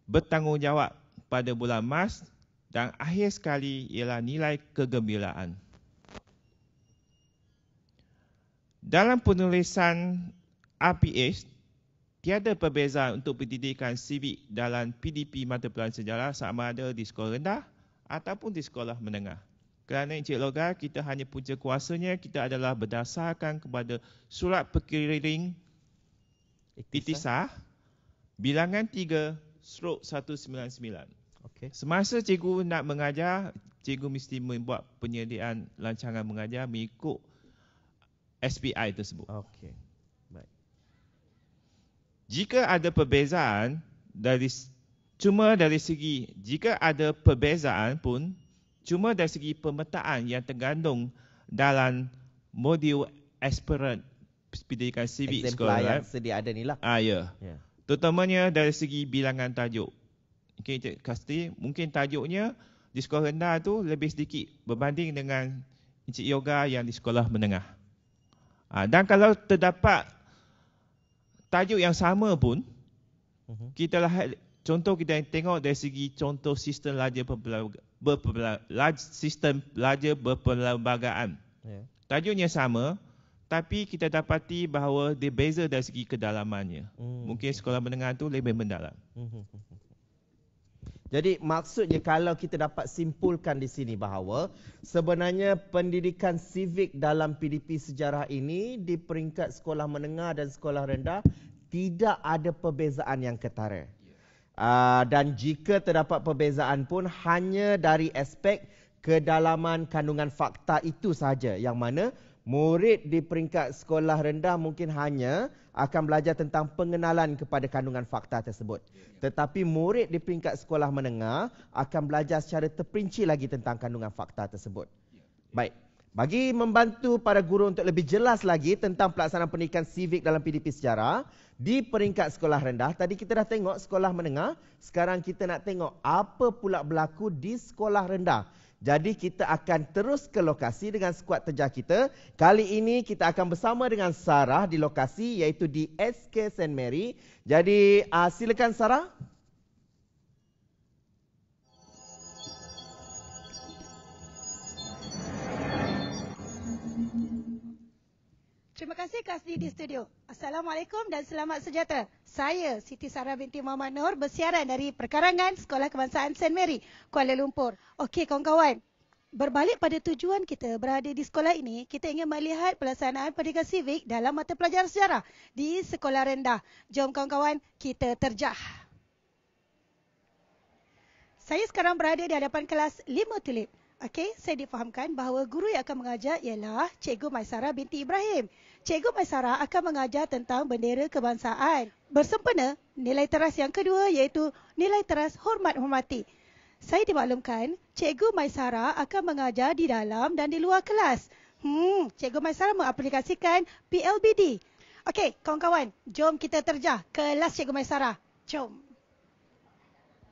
bertanggungjawab pada bulan Mac dan akhir sekali ialah nilai kegembiraan. Dalam penulisan RPH, tiada perbezaan untuk pendidikan sivik dalam PDP Mata Pelajaran Sejarah sama ada di sekolah rendah ataupun di sekolah menengah. Kerana Encik Logar, kita hanya punca kuasanya, kita adalah berdasarkan kepada surat perkiriring Iktisah. Iktisah bilangan 3 stroke 199. Okay. Semasa cikgu nak mengajar, cikgu mesti membuat penyediaan lancangan mengajar mengikut SPI tersebut. Okay. Baik. Jika ada perbezaan dari cuma dari segi jika ada perbezaan pun cuma dari segi pemetaan yang tergandung dalam modul aspirant pendidikan civic sekolah. Exemplar yang sedia ada ni lah. Ah, ya. Yeah. Terutamanya dari segi bilangan tajuk. Okay, kasti mungkin tajuknya di sekolah rendah tu lebih sedikit berbanding dengan Encik Yoga yang di sekolah menengah. Ha, dan kalau terdapat tajuk yang sama pun, mhm. kita lah contoh kita tengok dari segi contoh sistem belajar berpelbagai sistem belajar berpelbagaian. Ya. Tajuknya sama, tapi kita dapati bahawa dia beza dari segi kedalamannya. Hmm. Mungkin sekolah menengah tu lebih mendalam. Mhm, mhm, jadi maksudnya kalau kita dapat simpulkan di sini bahawa sebenarnya pendidikan sivik dalam PDP sejarah ini di peringkat sekolah menengah dan sekolah rendah tidak ada perbezaan yang ketara. Ya. Ah, dan jika terdapat perbezaan pun hanya dari aspek kedalaman kandungan fakta itu sahaja yang mana murid di peringkat sekolah rendah mungkin hanya akan belajar tentang pengenalan kepada kandungan fakta tersebut. Tetapi murid di peringkat sekolah menengah akan belajar secara terperinci lagi tentang kandungan fakta tersebut. Baik. Bagi membantu para guru untuk lebih jelas lagi tentang pelaksanaan pendidikan sivik dalam PDP sejarah di peringkat sekolah rendah, tadi kita dah tengok sekolah menengah, sekarang kita nak tengok apa pula berlaku di sekolah rendah. Jadi kita akan terus ke lokasi dengan skuad terjah kita. Kali ini kita akan bersama dengan Sarah di lokasi iaitu di SK St Mary. Jadi uh, silakan Sarah. Sarah. Terima kasih Kasdi di studio. Assalamualaikum dan selamat sejahtera. Saya Siti Sarah binti Muhammad Nur bersiaran dari perkarangan Sekolah Kebangsaan St. Mary, Kuala Lumpur. Okey kawan-kawan, berbalik pada tujuan kita berada di sekolah ini, kita ingin melihat pelaksanaan pendidikan sivik dalam mata pelajaran sejarah di sekolah rendah. Jom kawan-kawan, kita terjah. Saya sekarang berada di hadapan kelas 5 tulip. Okey, saya difahamkan bahawa guru yang akan mengajar ialah Cikgu Maisara binti Ibrahim. Cikgu Maisara akan mengajar tentang bendera kebangsaan bersempena nilai teras yang kedua iaitu nilai teras hormat-hormati. Saya dimaklumkan, Cikgu Maisara akan mengajar di dalam dan di luar kelas. Hmm, Cikgu Maisara mengaplikasikan PLBD. Okey, kawan-kawan, jom kita terjah kelas Cikgu Maisara. Jom.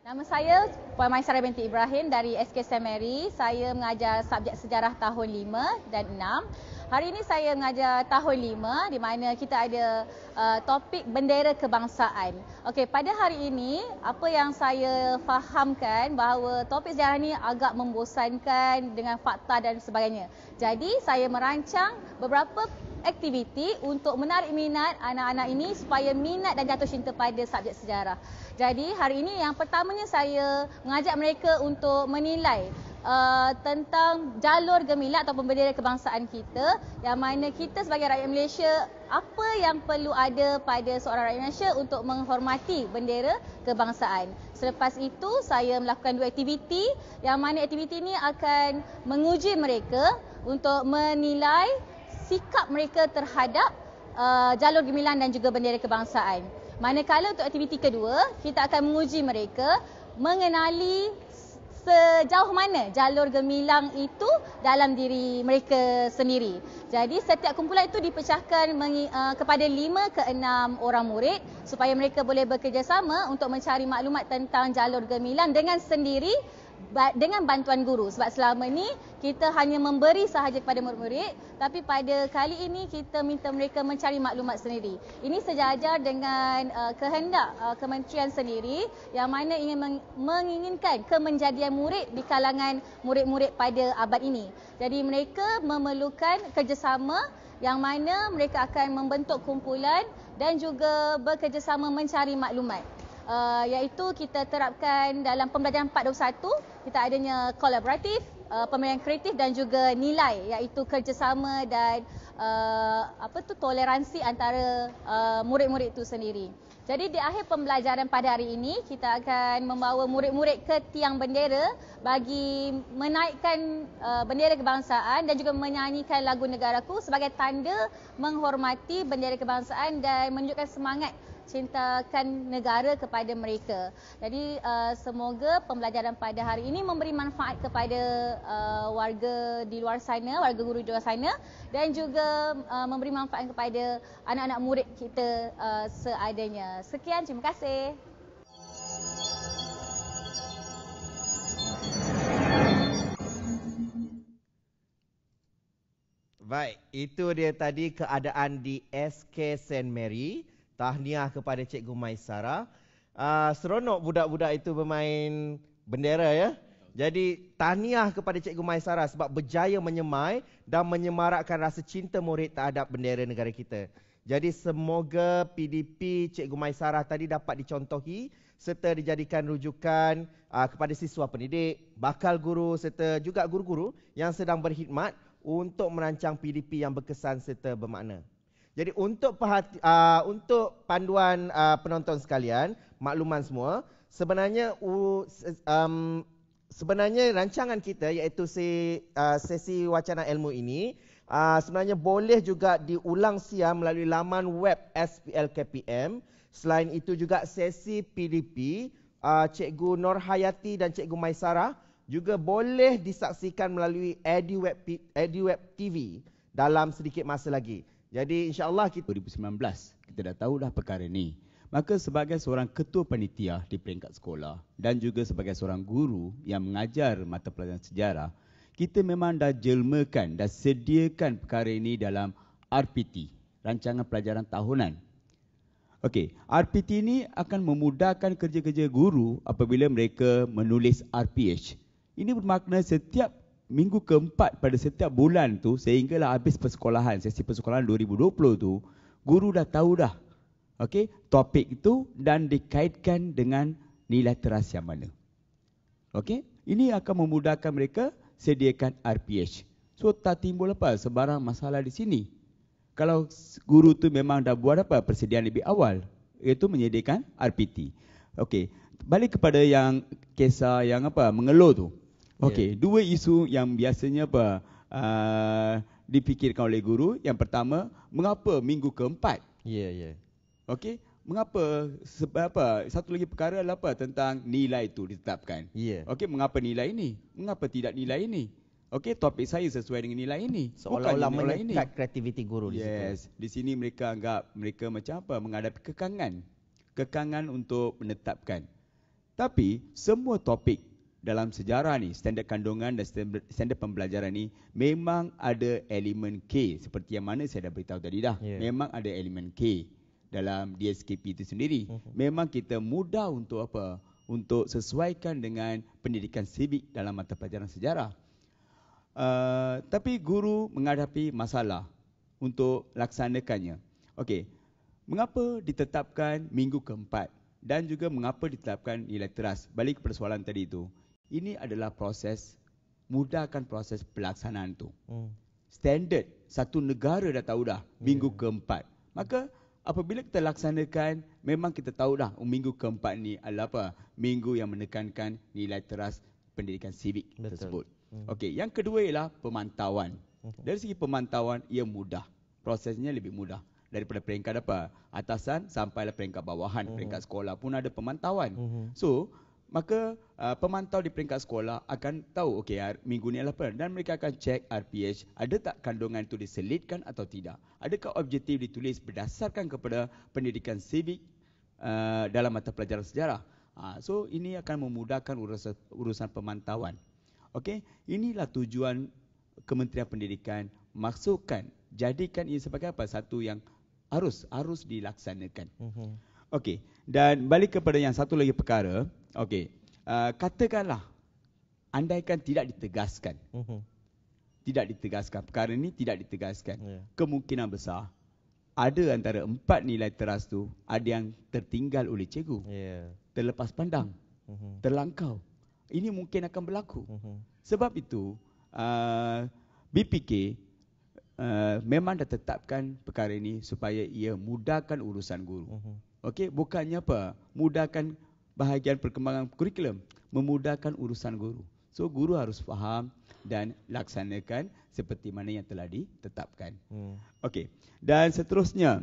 Nama saya Puan Maisara binti Ibrahim dari SK Semeri. Saya mengajar subjek sejarah tahun 5 dan 6. Hari ini saya mengajar tahun lima di mana kita ada uh, topik bendera kebangsaan. Okey, pada hari ini apa yang saya fahamkan bahawa topik sejarah ini agak membosankan dengan fakta dan sebagainya. Jadi saya merancang beberapa aktiviti untuk menarik minat anak-anak ini supaya minat dan jatuh cinta pada subjek sejarah. Jadi hari ini yang pertamanya saya mengajak mereka untuk menilai Uh, tentang jalur gemilang ataupun bendera kebangsaan kita yang mana kita sebagai rakyat Malaysia apa yang perlu ada pada seorang rakyat Malaysia untuk menghormati bendera kebangsaan. Selepas itu saya melakukan dua aktiviti yang mana aktiviti ini akan menguji mereka untuk menilai sikap mereka terhadap uh, jalur gemilang dan juga bendera kebangsaan. Manakala untuk aktiviti kedua, kita akan menguji mereka mengenali sejauh mana jalur gemilang itu dalam diri mereka sendiri. Jadi setiap kumpulan itu dipecahkan eh, kepada lima ke enam orang murid supaya mereka boleh bekerjasama untuk mencari maklumat tentang jalur gemilang dengan sendiri dengan bantuan guru sebab selama ni kita hanya memberi sahaja kepada murid-murid tapi pada kali ini kita minta mereka mencari maklumat sendiri. Ini sejajar dengan uh, kehendak uh, kementerian sendiri yang mana ingin meng- menginginkan kemenjadian murid di kalangan murid-murid pada abad ini. Jadi mereka memerlukan kerjasama yang mana mereka akan membentuk kumpulan dan juga bekerjasama mencari maklumat uh, iaitu kita terapkan dalam pembelajaran 421 kita adanya kolaboratif uh, pemilihan kreatif dan juga nilai iaitu kerjasama dan uh, apa tu toleransi antara uh, murid-murid itu sendiri. Jadi di akhir pembelajaran pada hari ini kita akan membawa murid-murid ke tiang bendera bagi menaikkan uh, bendera kebangsaan dan juga menyanyikan lagu negaraku sebagai tanda menghormati bendera kebangsaan dan menunjukkan semangat cintakan negara kepada mereka. Jadi uh, semoga pembelajaran pada hari ini memberi manfaat kepada uh, warga di luar sana, warga guru di luar sana dan juga uh, memberi manfaat kepada anak-anak murid kita uh, seadanya. Sekian, terima kasih. Baik, itu dia tadi keadaan di SK St. Mary. Tahniah kepada Cikgu Maisara. Uh, seronok budak-budak itu bermain bendera ya. Jadi tahniah kepada Cikgu Maisara sebab berjaya menyemai dan menyemarakkan rasa cinta murid terhadap bendera negara kita. Jadi semoga PDP Cikgu Maisara tadi dapat dicontohi serta dijadikan rujukan uh, kepada siswa pendidik, bakal guru serta juga guru-guru yang sedang berkhidmat untuk merancang PDP yang berkesan serta bermakna. Jadi untuk perhati, uh, untuk panduan uh, penonton sekalian, makluman semua, sebenarnya uh, um, sebenarnya rancangan kita iaitu si, uh, sesi wacana ilmu ini uh, sebenarnya boleh juga diulang siam melalui laman web SPLKPM. Selain itu juga sesi PDP uh, Cikgu Nur Hayati dan Cikgu Maisara juga boleh disaksikan melalui EduWeb TV dalam sedikit masa lagi. Jadi insyaAllah kita 2019 kita dah tahu dah perkara ni. Maka sebagai seorang ketua panitia di peringkat sekolah dan juga sebagai seorang guru yang mengajar mata pelajaran sejarah, kita memang dah jelmakan, dah sediakan perkara ini dalam RPT, Rancangan Pelajaran Tahunan. Okey, RPT ini akan memudahkan kerja-kerja guru apabila mereka menulis RPH. Ini bermakna setiap minggu keempat pada setiap bulan tu sehinggalah habis persekolahan sesi persekolahan 2020 tu guru dah tahu dah okey topik itu dan dikaitkan dengan nilai teras yang mana okey ini akan memudahkan mereka sediakan RPH so tak timbul apa sebarang masalah di sini kalau guru tu memang dah buat apa persediaan lebih awal iaitu menyediakan RPT okey balik kepada yang kisah yang apa mengeluh tu Okey, yeah. dua isu yang biasanya apa uh, dipikirkan oleh guru. Yang pertama, mengapa minggu keempat? Ya, yeah, ya. Yeah. Okey, mengapa sebab apa? Satu lagi perkara adalah apa tentang nilai itu ditetapkan. Ya. Yeah. Okey, mengapa nilai ini? Mengapa tidak nilai ini? Okey, topik saya sesuai dengan nilai ini. Seolah-olah Bukan nilai menekat ini. kreativiti guru di yes. situ. Yes, di sini mereka anggap mereka macam apa? Menghadapi kekangan. Kekangan untuk menetapkan. Tapi semua topik dalam sejarah ni standard kandungan dan standard, pembelajaran ni memang ada elemen K seperti yang mana saya dah beritahu tadi dah yeah. memang ada elemen K dalam DSKP itu sendiri mhm. memang kita mudah untuk apa untuk sesuaikan dengan pendidikan sivik dalam mata pelajaran sejarah uh, tapi guru menghadapi masalah untuk laksanakannya okey mengapa ditetapkan minggu keempat dan juga mengapa ditetapkan nilai teras balik kepada soalan tadi itu ini adalah proses mudahkan proses pelaksanaan tu. Hmm. Standard satu negara dah tahu dah hmm. minggu keempat. Maka apabila kita laksanakan memang kita tahu dah oh, minggu keempat ni adalah apa? Minggu yang menekankan nilai teras pendidikan sivik tersebut. Hmm. Okey, yang kedua ialah pemantauan. Hmm. Dari segi pemantauan ia mudah. Prosesnya lebih mudah daripada peringkat apa? Atasan sampai lah peringkat bawahan, hmm. peringkat sekolah pun ada pemantauan. Hmm. So maka uh, pemantau di peringkat sekolah akan tahu okey minggu ni adalah apa dan mereka akan cek RPH ada tak kandungan itu diselitkan atau tidak adakah objektif ditulis berdasarkan kepada pendidikan civic uh, dalam mata pelajaran sejarah uh, so ini akan memudahkan urusan urusan pemantauan okey inilah tujuan kementerian pendidikan maksudkan jadikan ini sebagai apa satu yang harus harus dilaksanakan mm-hmm. okey dan balik kepada yang satu lagi perkara Okey. Uh, katakanlah andaikan tidak ditegaskan. Mm-hmm. Tidak ditegaskan perkara ini tidak ditegaskan. Yeah. Kemungkinan besar ada antara empat nilai teras tu ada yang tertinggal oleh cikgu. Yeah. Terlepas pandang. Mm-hmm. Terlangkau. Ini mungkin akan berlaku. Mm-hmm. Sebab itu uh, ah, BPK uh, ah, memang dah tetapkan perkara ini supaya ia mudahkan urusan guru. Mm-hmm. Okey, bukannya apa? Mudahkan bahagian perkembangan kurikulum memudahkan urusan guru. So guru harus faham dan laksanakan seperti mana yang telah ditetapkan. Hmm. Okey. Dan seterusnya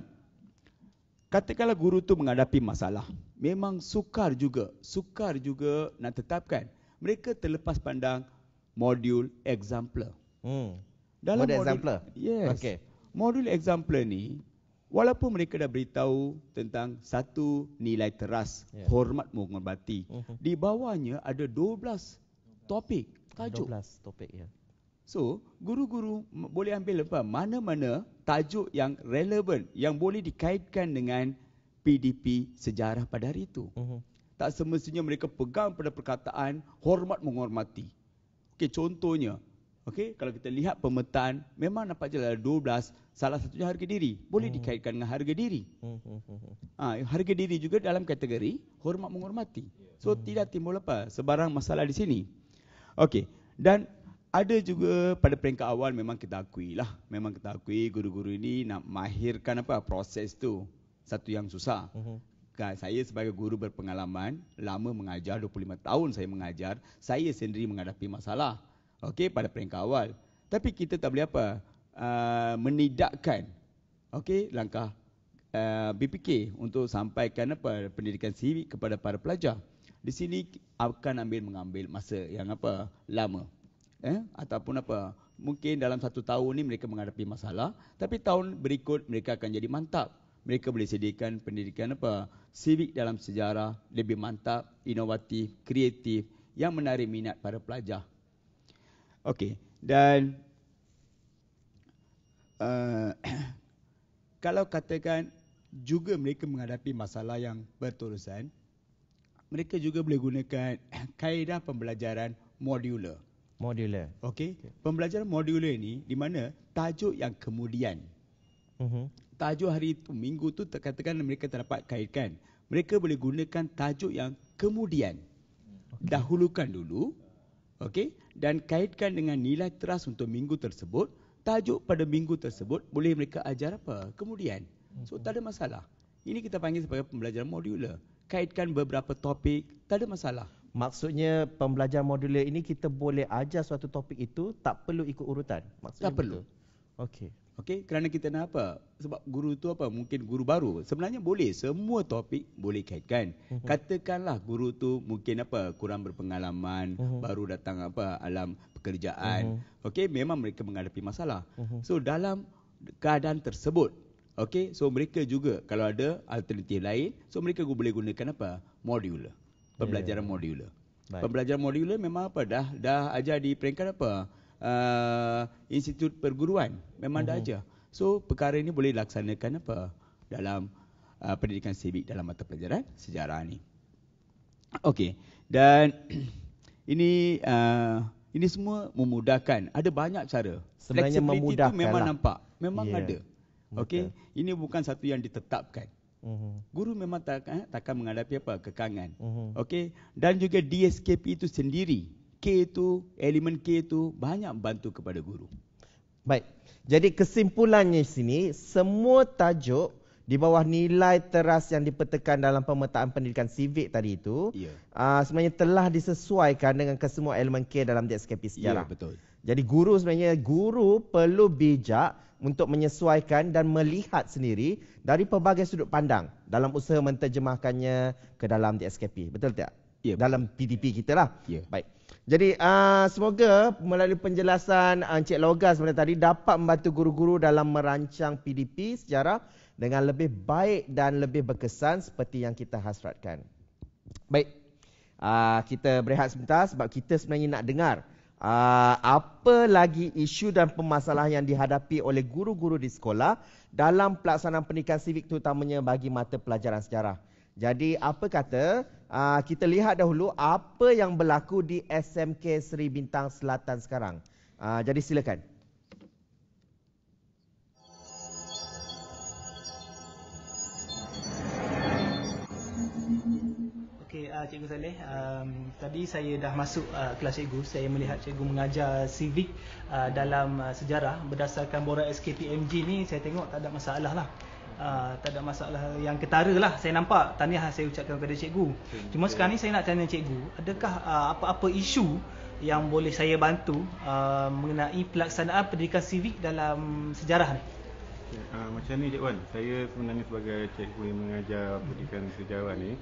katakanlah guru tu menghadapi masalah. Memang sukar juga, sukar juga nak tetapkan. Mereka terlepas pandang modul exemplar. Hmm. Dalam modul exemplar. Yes. Okey. Modul exemplar ni Walaupun mereka dah beritahu tentang satu nilai teras yeah. hormat menghormati. Mm-hmm. Di bawahnya ada 12 topik tajuk. 12 topik ya. So, guru-guru boleh ambil apa? Mana-mana tajuk yang relevan yang boleh dikaitkan dengan PDP sejarah pada hari itu. Mm-hmm. Tak semestinya mereka pegang pada perkataan hormat menghormati. Okey, contohnya Okey, kalau kita lihat pemetaan, memang nampak jelas lah 12 salah satunya harga diri. Boleh hmm. dikaitkan dengan harga diri. Hmm. Ah, ha, harga diri juga dalam kategori hormat menghormati. So hmm. tidak timbul apa sebarang masalah di sini. Okey, dan ada juga pada peringkat awal memang kita akui lah. Memang kita akui guru-guru ini nak mahirkan apa proses tu. Satu yang susah. Uh-huh. Saya sebagai guru berpengalaman, lama mengajar, 25 tahun saya mengajar, saya sendiri menghadapi masalah okey pada peringkat awal tapi kita tak boleh apa uh, menidakkan okey langkah uh, BPK untuk sampaikan apa pendidikan sivik kepada para pelajar di sini akan ambil mengambil masa yang apa lama eh ataupun apa mungkin dalam satu tahun ini mereka menghadapi masalah tapi tahun berikut mereka akan jadi mantap mereka boleh sediakan pendidikan apa sivik dalam sejarah lebih mantap inovatif kreatif yang menarik minat para pelajar Okey. Dan uh, kalau katakan juga mereka menghadapi masalah yang berterusan, mereka juga boleh gunakan kaedah pembelajaran modular. Modular. Okey. Pembelajaran modular ini di mana tajuk yang kemudian. Uh-huh. Tajuk hari itu, minggu itu katakan mereka terdapat kaitkan. Mereka boleh gunakan tajuk yang kemudian. Okay. Dahulukan dulu. Okey dan kaitkan dengan nilai teras untuk minggu tersebut, tajuk pada minggu tersebut boleh mereka ajar apa. Kemudian, so tak ada masalah. Ini kita panggil sebagai pembelajaran modular. Kaitkan beberapa topik, tak ada masalah. Maksudnya pembelajaran modular ini kita boleh ajar suatu topik itu tak perlu ikut urutan. Maksudnya tak perlu. Okey. Okey, kerana kita nak apa? Sebab guru tu apa? Mungkin guru baru. Sebenarnya boleh semua topik boleh kaitkan. Mhm. Katakanlah guru tu mungkin apa? Kurang berpengalaman, uh-huh. baru datang apa? Alam pekerjaan. Uh-huh. Okey, memang mereka menghadapi masalah. Uh-huh. So dalam keadaan tersebut, okey, so mereka juga kalau ada alternatif lain, so mereka boleh gunakan apa? Modular. Pembelajaran yeah. modular. Baik. Pembelajaran modular memang apa? Dah dah ajar di peringkat apa? uh, institut perguruan memang uh-huh. dah mhm. ajar. So perkara ini boleh dilaksanakan apa dalam uh, pendidikan sivik dalam mata pelajaran sejarah ni. Okey. Dan ini uh, ini semua memudahkan. Ada banyak cara. Sebenarnya memudahkan. Itu memang lah. nampak. Memang yeah. ada. Okey. Ini bukan satu yang ditetapkan. Mhm. Guru memang tak, eh, takkan menghadapi apa kekangan. Uh-huh. Okey. Dan juga DSKP itu sendiri K itu, elemen K itu banyak bantu kepada guru. Baik. Jadi kesimpulannya sini, semua tajuk di bawah nilai teras yang dipetakan dalam pemetaan pendidikan sivik tadi itu yeah. Ya. uh, sebenarnya telah disesuaikan dengan kesemua elemen K dalam DSKP ya, sejarah. Yeah, betul. Jadi guru sebenarnya guru perlu bijak untuk menyesuaikan dan melihat sendiri dari pelbagai sudut pandang dalam usaha menterjemahkannya ke dalam DSKP. Betul tak? yeah. dalam PDP kita lah. Yeah. Baik. Jadi uh, semoga melalui penjelasan ah, Encik Logas sebenarnya tadi dapat membantu guru-guru dalam merancang PDP secara dengan lebih baik dan lebih berkesan seperti yang kita hasratkan. Baik. Uh, kita berehat sebentar sebab kita sebenarnya nak dengar uh, apa lagi isu dan permasalahan yang dihadapi oleh guru-guru di sekolah dalam pelaksanaan pendidikan sivik terutamanya bagi mata pelajaran sejarah. Jadi apa kata uh, kita lihat dahulu apa yang berlaku di SMK Seri Bintang Selatan sekarang. Uh, jadi silakan. Okey, uh, Cikgu Saleh, um, tadi saya dah masuk uh, kelas Cikgu. Saya melihat Cikgu mengajar civic uh, dalam uh, sejarah berdasarkan borang SKPMG ni saya tengok tak ada masalah lah. Ah, tak ada masalah yang ketara lah saya nampak tanya saya ucapkan kepada cikgu okay. cuma sekarang ni saya nak tanya cikgu adakah uh, apa-apa isu yang boleh saya bantu uh, mengenai pelaksanaan pendidikan sivik dalam sejarah ni okay. uh, macam ni cik Wan saya sebenarnya sebagai cikgu yang mengajar pendidikan sejarah ni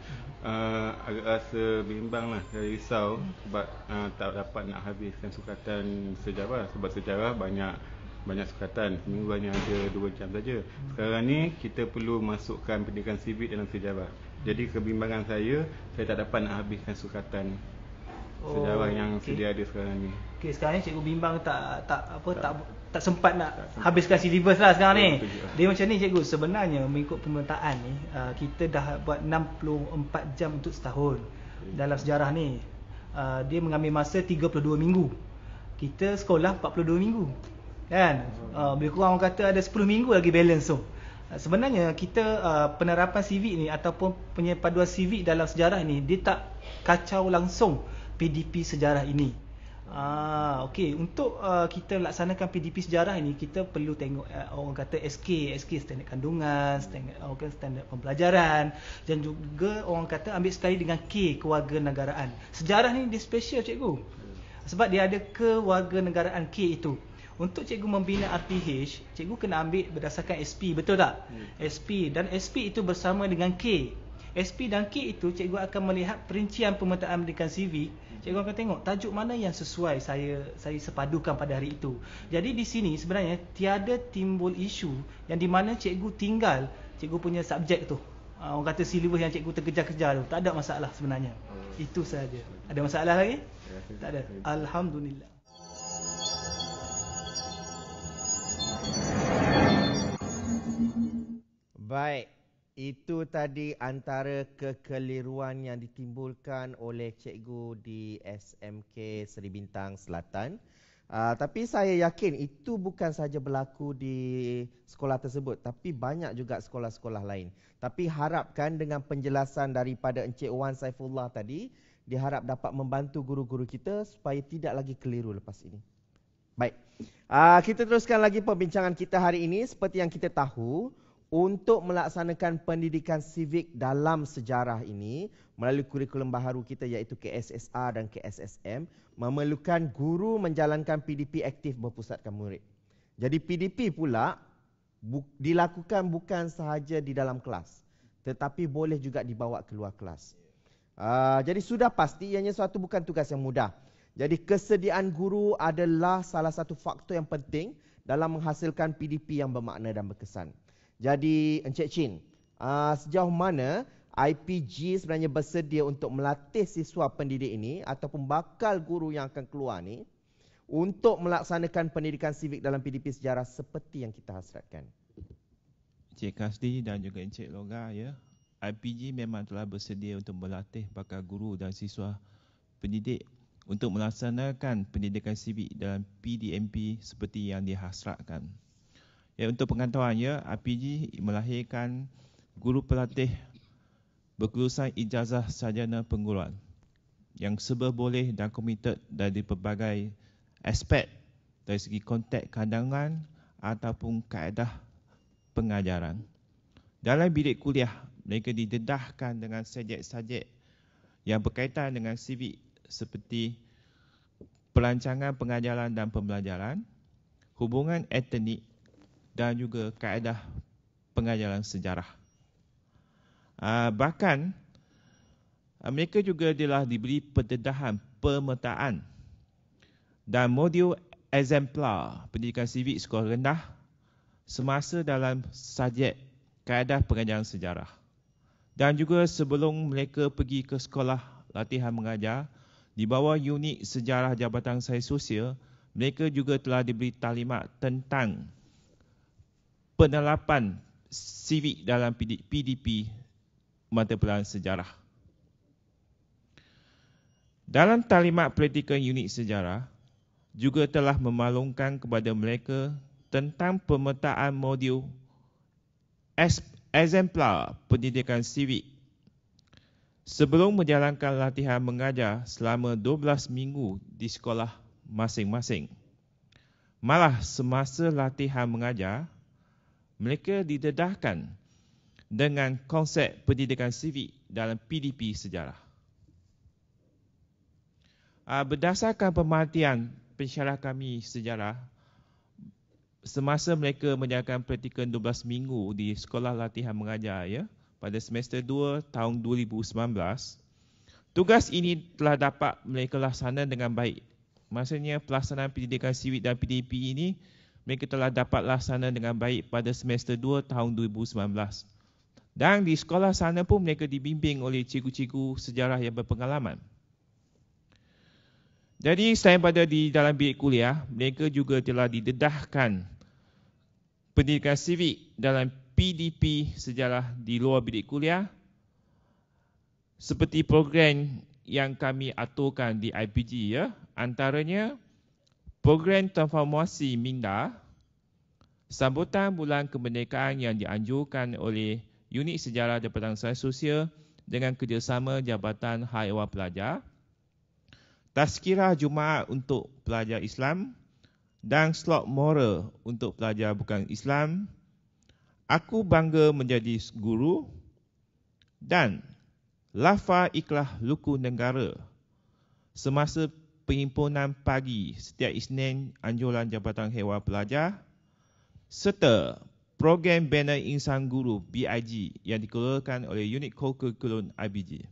uh, agak rasa bimbang lah saya risau hmm. sebab uh, tak dapat nak habiskan sukatan sejarah sebab sejarah banyak banyak sukatan seminggu hanya ada dua jam saja sekarang ni kita perlu masukkan pendidikan sivik dalam sejarah jadi kebimbangan saya saya tak dapat nak habiskan sukatan oh, sejarah yang okay. sedia ada sekarang ni okey sekarang ni cikgu bimbang tak tak apa tak tak, tak sempat nak tak sempat. habiskan syllabus lah sekarang ni dia macam ni cikgu sebenarnya mengikut pemerintahan ni uh, kita dah buat 64 jam untuk setahun dalam sejarah ni uh, dia mengambil masa 32 minggu kita sekolah 42 minggu kan uh, lebih kurang orang kata ada 10 minggu lagi balance tu uh, sebenarnya kita uh, penerapan CV ni ataupun penyepaduan CV dalam sejarah ni dia tak kacau langsung PDP sejarah ini Ah, okay. Untuk uh, kita laksanakan PDP sejarah ini, kita perlu tengok uh, orang kata SK, SK standard kandungan, standard, orang kata standard pembelajaran dan juga orang kata ambil sekali dengan K, kewarganegaraan. Sejarah ni dia special cikgu. Sebab dia ada kewarganegaraan K itu. Untuk cikgu membina RPH, cikgu kena ambil berdasarkan SP, betul tak? Hmm. SP dan SP itu bersama dengan K. SP dan K itu cikgu akan melihat perincian pemetaan pendidikan CV. Hmm. Cikgu akan tengok tajuk mana yang sesuai saya saya sepadukan pada hari itu. Jadi di sini sebenarnya tiada timbul isu yang di mana cikgu tinggal cikgu punya subjek tu. Ah, orang kata silibus yang cikgu terkejar-kejar tu. Tak ada masalah sebenarnya. Hmm. Itu saja. Ada masalah lagi? Tak ada. Alhamdulillah. Baik. Itu tadi antara kekeliruan yang ditimbulkan oleh cikgu di SMK Seri Bintang Selatan. Uh, tapi saya yakin itu bukan saja berlaku di sekolah tersebut tapi banyak juga sekolah-sekolah lain. Tapi harapkan dengan penjelasan daripada Encik Wan Saifullah tadi, diharap dapat membantu guru-guru kita supaya tidak lagi keliru lepas ini. Baik. Uh, kita teruskan lagi perbincangan kita hari ini seperti yang kita tahu untuk melaksanakan pendidikan sivik dalam sejarah ini melalui kurikulum baharu kita iaitu KSSR dan KSSM memerlukan guru menjalankan PDP aktif berpusatkan murid. Jadi PDP pula bu- dilakukan bukan sahaja di dalam kelas tetapi boleh juga dibawa keluar kelas. Uh, jadi sudah pasti ianya suatu bukan tugas yang mudah. Jadi kesediaan guru adalah salah satu faktor yang penting dalam menghasilkan PDP yang bermakna dan berkesan. Jadi Encik Chin, uh, sejauh mana IPG sebenarnya bersedia untuk melatih siswa pendidik ini ataupun bakal guru yang akan keluar ni untuk melaksanakan pendidikan sivik dalam PDP sejarah seperti yang kita hasratkan. Encik Kasdi dan juga Encik Loga ya. IPG memang telah bersedia untuk melatih bakal guru dan siswa pendidik untuk melaksanakan pendidikan sivik dalam PDMP seperti yang dihasratkan. hasratkan. Ya, untuk pengantarannya, RPG melahirkan guru pelatih berkelulusan ijazah sarjana pengguruan yang sebab boleh dan komited dari pelbagai aspek dari segi kontak kandangan ataupun kaedah pengajaran. Dalam bilik kuliah, mereka didedahkan dengan sajak-sajak yang berkaitan dengan sivik seperti pelancangan pengajaran dan pembelajaran, hubungan etnik dan juga kaedah pengajaran sejarah. Ah, bahkan ah, mereka juga telah diberi pendedahan pemetaan dan modul exemplar pendidikan sivik sekolah rendah semasa dalam subjek kaedah pengajaran sejarah. Dan juga sebelum mereka pergi ke sekolah latihan mengajar, di bawah unit sejarah Jabatan Sains Sosial, mereka juga telah diberi talimat tentang penerapan Sivik dalam PDP mata pelajaran sejarah. Dalam talimat politikal unit sejarah, juga telah memalungkan kepada mereka tentang pemetaan modul exemplar pendidikan Sivik sebelum menjalankan latihan mengajar selama 12 minggu di sekolah masing-masing. Malah semasa latihan mengajar, mereka didedahkan dengan konsep pendidikan sivik dalam PDP sejarah. Ah, berdasarkan pematian pensyarah kami sejarah, semasa mereka menjalankan praktikum 12 minggu di sekolah latihan mengajar ya, pada semester 2 tahun 2019, tugas ini telah dapat mereka laksanakan dengan baik. Maksudnya pelaksanaan pendidikan sivik dan PDP ini mereka telah dapat laksana dengan baik pada semester 2 tahun 2019. Dan di sekolah sana pun mereka dibimbing oleh cikgu-cikgu sejarah yang berpengalaman. Jadi selain pada di dalam bilik kuliah, mereka juga telah didedahkan pendidikan sivik dalam PDP sejarah di luar bilik kuliah seperti program yang kami aturkan di IPG ya antaranya Program transformasi minda sambutan bulan kemerdekaan yang dianjurkan oleh Unit Sejarah dan Pertanggungan Sosial dengan kerjasama Jabatan Haiwan Pelajar, Tazkirah Jumaat untuk pelajar Islam dan slot moral untuk pelajar bukan Islam. Aku bangga menjadi guru dan lafa ikhlas luku negara semasa perhimpunan pagi setiap Isnin Anjuran Jabatan Hewan Pelajar serta program Bina Insan Guru BIG yang dikeluarkan oleh unit kurikulum IBG.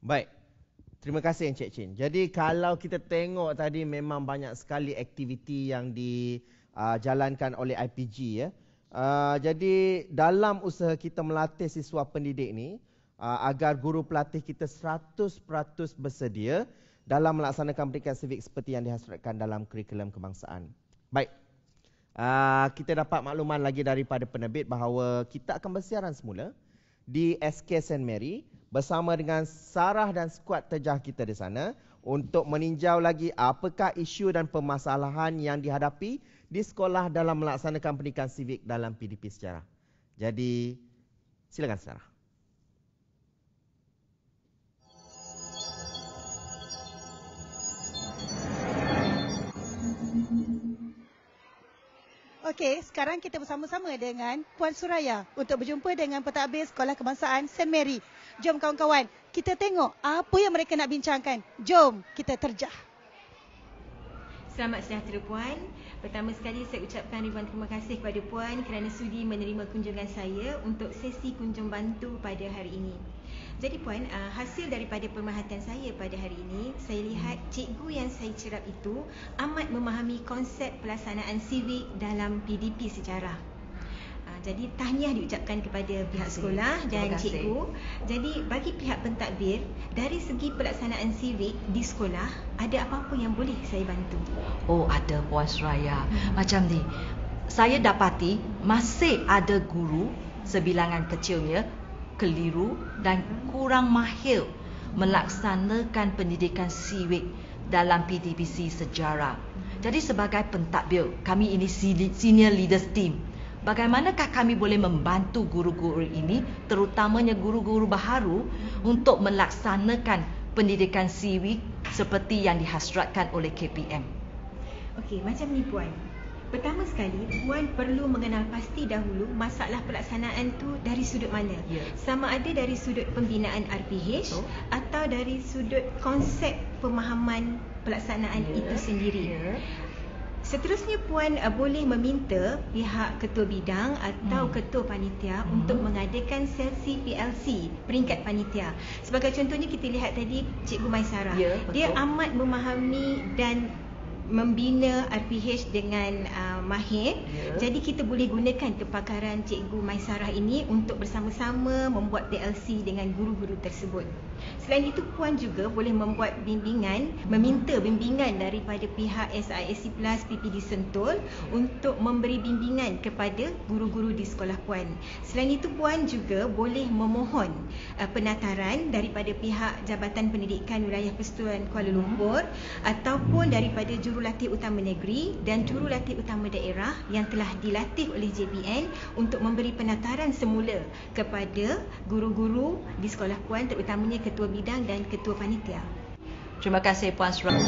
Baik. Terima kasih Encik Chin. Jadi kalau kita tengok tadi memang banyak sekali aktiviti yang dijalankan uh, oleh IPG ya. Uh, jadi dalam usaha kita melatih siswa pendidik ni, uh, agar guru pelatih kita 100% bersedia dalam melaksanakan pendidikan sivik seperti yang dihasratkan dalam kurikulum kebangsaan. Baik. Uh, kita dapat makluman lagi daripada penerbit bahawa kita akan bersiaran semula di SK St Mary bersama dengan Sarah dan skuad terjah kita di sana untuk meninjau lagi apakah isu dan permasalahan yang dihadapi di sekolah dalam melaksanakan pendidikan sivik dalam PDP sejarah. Jadi silakan Sarah. Okey, sekarang kita bersama-sama dengan Puan Suraya untuk berjumpa dengan pentadbir Sekolah Kebangsaan St. Mary. Jom kawan-kawan, kita tengok apa yang mereka nak bincangkan. Jom kita terjah. Selamat sejahtera puan. Pertama sekali saya ucapkan ribuan terima kasih kepada puan kerana sudi menerima kunjungan saya untuk sesi kunjung bantu pada hari ini. Jadi puan, ah, hasil daripada pemerhatian saya pada hari ini, saya lihat cikgu yang saya cerap itu amat memahami konsep pelaksanaan sivik dalam PDP sejarah. Jadi tahniah diucapkan kepada pihak sekolah dan cikgu. Jadi bagi pihak pentadbir dari segi pelaksanaan civik di sekolah ada apa-apa yang boleh saya bantu? Oh ada Puan Suraya. Hmm. Macam ni. Saya dapati masih ada guru sebilangan kecilnya keliru dan kurang mahir melaksanakan pendidikan siwik dalam PTBC sejarah. Jadi sebagai pentadbir, kami ini senior leaders team bagaimanakah kami boleh membantu guru-guru ini terutamanya guru-guru baharu untuk melaksanakan pendidikan siwi seperti yang dihasratkan oleh KPM. Okey, macam ni puan. Pertama sekali, puan perlu mengenal pasti dahulu masalah pelaksanaan tu dari sudut mana. Yeah. Sama ada dari sudut pembinaan RPH so. atau dari sudut konsep pemahaman pelaksanaan yeah. itu sendiri. Yeah. Seterusnya puan uh, boleh meminta pihak ketua bidang atau hmm. ketua panitia hmm. untuk mengadakan sesi PLC peringkat panitia. Sebagai contohnya kita lihat tadi Cikgu Maisarah. Ya, dia amat memahami dan membina RPH dengan uh, mahir. Yeah. Jadi kita boleh gunakan kepakaran Cikgu Maisarah ini untuk bersama-sama membuat TLC dengan guru-guru tersebut. Selain itu, Puan juga boleh membuat bimbingan, meminta bimbingan daripada pihak SISC Plus PPD Sentul untuk memberi bimbingan kepada guru-guru di sekolah Puan. Selain itu, Puan juga boleh memohon uh, penataran daripada pihak Jabatan Pendidikan Wilayah Persetuan Kuala hmm. Lumpur ataupun daripada juru jurulatih utama negeri dan jurulatih utama daerah yang telah dilatih oleh JPN untuk memberi penataran semula kepada guru-guru di sekolah puan terutamanya ketua bidang dan ketua panitia. Terima kasih puan Surah.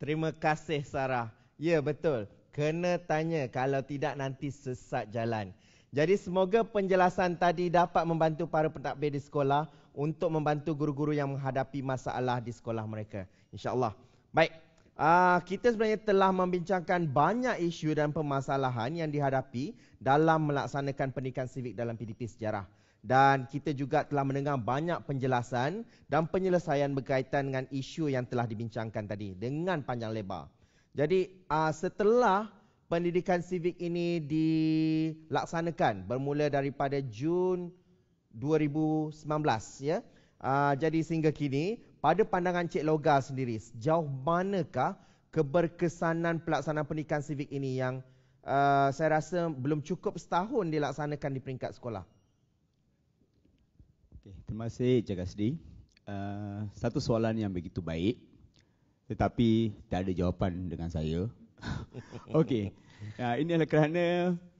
Terima kasih Sarah. Ya betul, kena tanya kalau tidak nanti sesat jalan. Jadi semoga penjelasan tadi dapat membantu para pentadbir di sekolah untuk membantu guru-guru yang menghadapi masalah di sekolah mereka. InsyaAllah. Baik. Uh, kita sebenarnya telah membincangkan banyak isu dan permasalahan yang dihadapi dalam melaksanakan pendidikan sivik dalam PDP sejarah. Dan kita juga telah mendengar banyak penjelasan dan penyelesaian berkaitan dengan isu yang telah dibincangkan tadi dengan panjang lebar. Jadi uh, setelah pendidikan sivik ini dilaksanakan bermula daripada Jun 2019 ya. Uh, jadi sehingga kini pada pandangan Cik Loga sendiri, sejauh manakah keberkesanan pelaksanaan pendidikan sivik ini yang uh, saya rasa belum cukup setahun dilaksanakan di peringkat sekolah? Okay, terima kasih Cik Kasdi. Uh, satu soalan yang begitu baik, tetapi tak ada jawapan dengan saya. Okey, uh, ini adalah kerana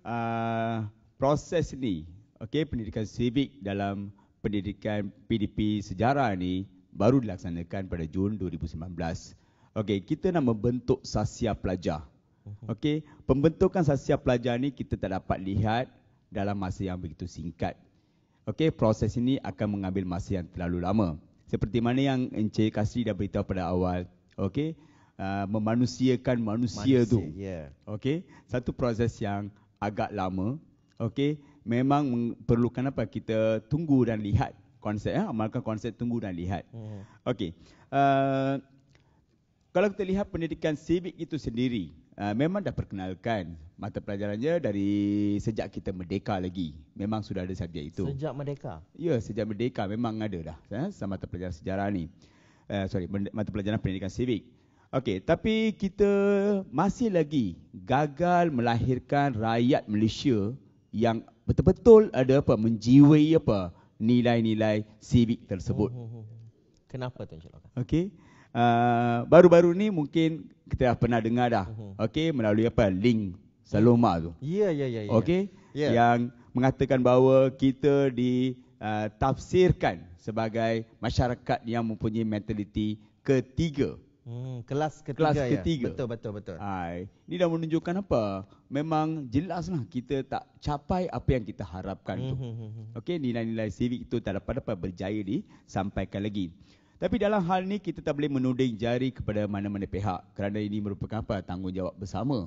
uh, proses ini, okay, pendidikan sivik dalam pendidikan PDP sejarah ini baru dilaksanakan pada Jun 2019. Okey, kita nak membentuk sasia pelajar. Mhm. Okey, pembentukan sasia pelajar ni kita tak dapat lihat dalam masa yang begitu singkat. Okey, proses ini akan mengambil masa yang terlalu lama. Seperti mana yang Encik Kasri dah beritahu pada awal. Okey, uh, memanusiakan manusia, manusia tu. Ya. Yeah. Okey, satu proses yang agak lama. Okey, memang perlukan apa kita tunggu dan lihat konsep ya, amalkan konsep tunggu dan lihat. Hmm. Okey. Uh, kalau kita lihat pendidikan civic itu sendiri, uh, memang dah perkenalkan mata pelajarannya dari sejak kita merdeka lagi. Memang sudah ada subjek itu. Sejak merdeka? Ya, sejak merdeka memang ada dah. Ya, sama mata pelajaran sejarah ni. Uh, sorry, mata pelajaran pendidikan civic. Okey, tapi kita masih lagi gagal melahirkan rakyat Malaysia yang betul-betul ada apa menjiwai apa uh, nilai-nilai civic tersebut. Oh, oh, oh, Kenapa tu Encik Lokan? Okey. Uh, ah, baru-baru ni mungkin kita dah pernah dengar dah. Okey, melalui apa? Link Saloma tu. Ya, yeah, ya, yeah, ya. Yeah, yeah. Okey. Yeah. Yang mengatakan bahawa kita ditafsirkan ah, sebagai masyarakat yang mempunyai mentaliti ketiga. Hmm, kelas ketiga kelas ya. Ketiga. Betul betul betul. Hai. Ini dah menunjukkan apa? Memang jelaslah kita tak capai apa yang kita harapkan tu. Hmm, hmm, hmm, okey, nilai-nilai civic itu tak dapat dapat berjaya disampaikan lagi. Tapi dalam hal ni kita tak boleh menuding jari kepada mana-mana pihak kerana ini merupakan apa? tanggungjawab bersama.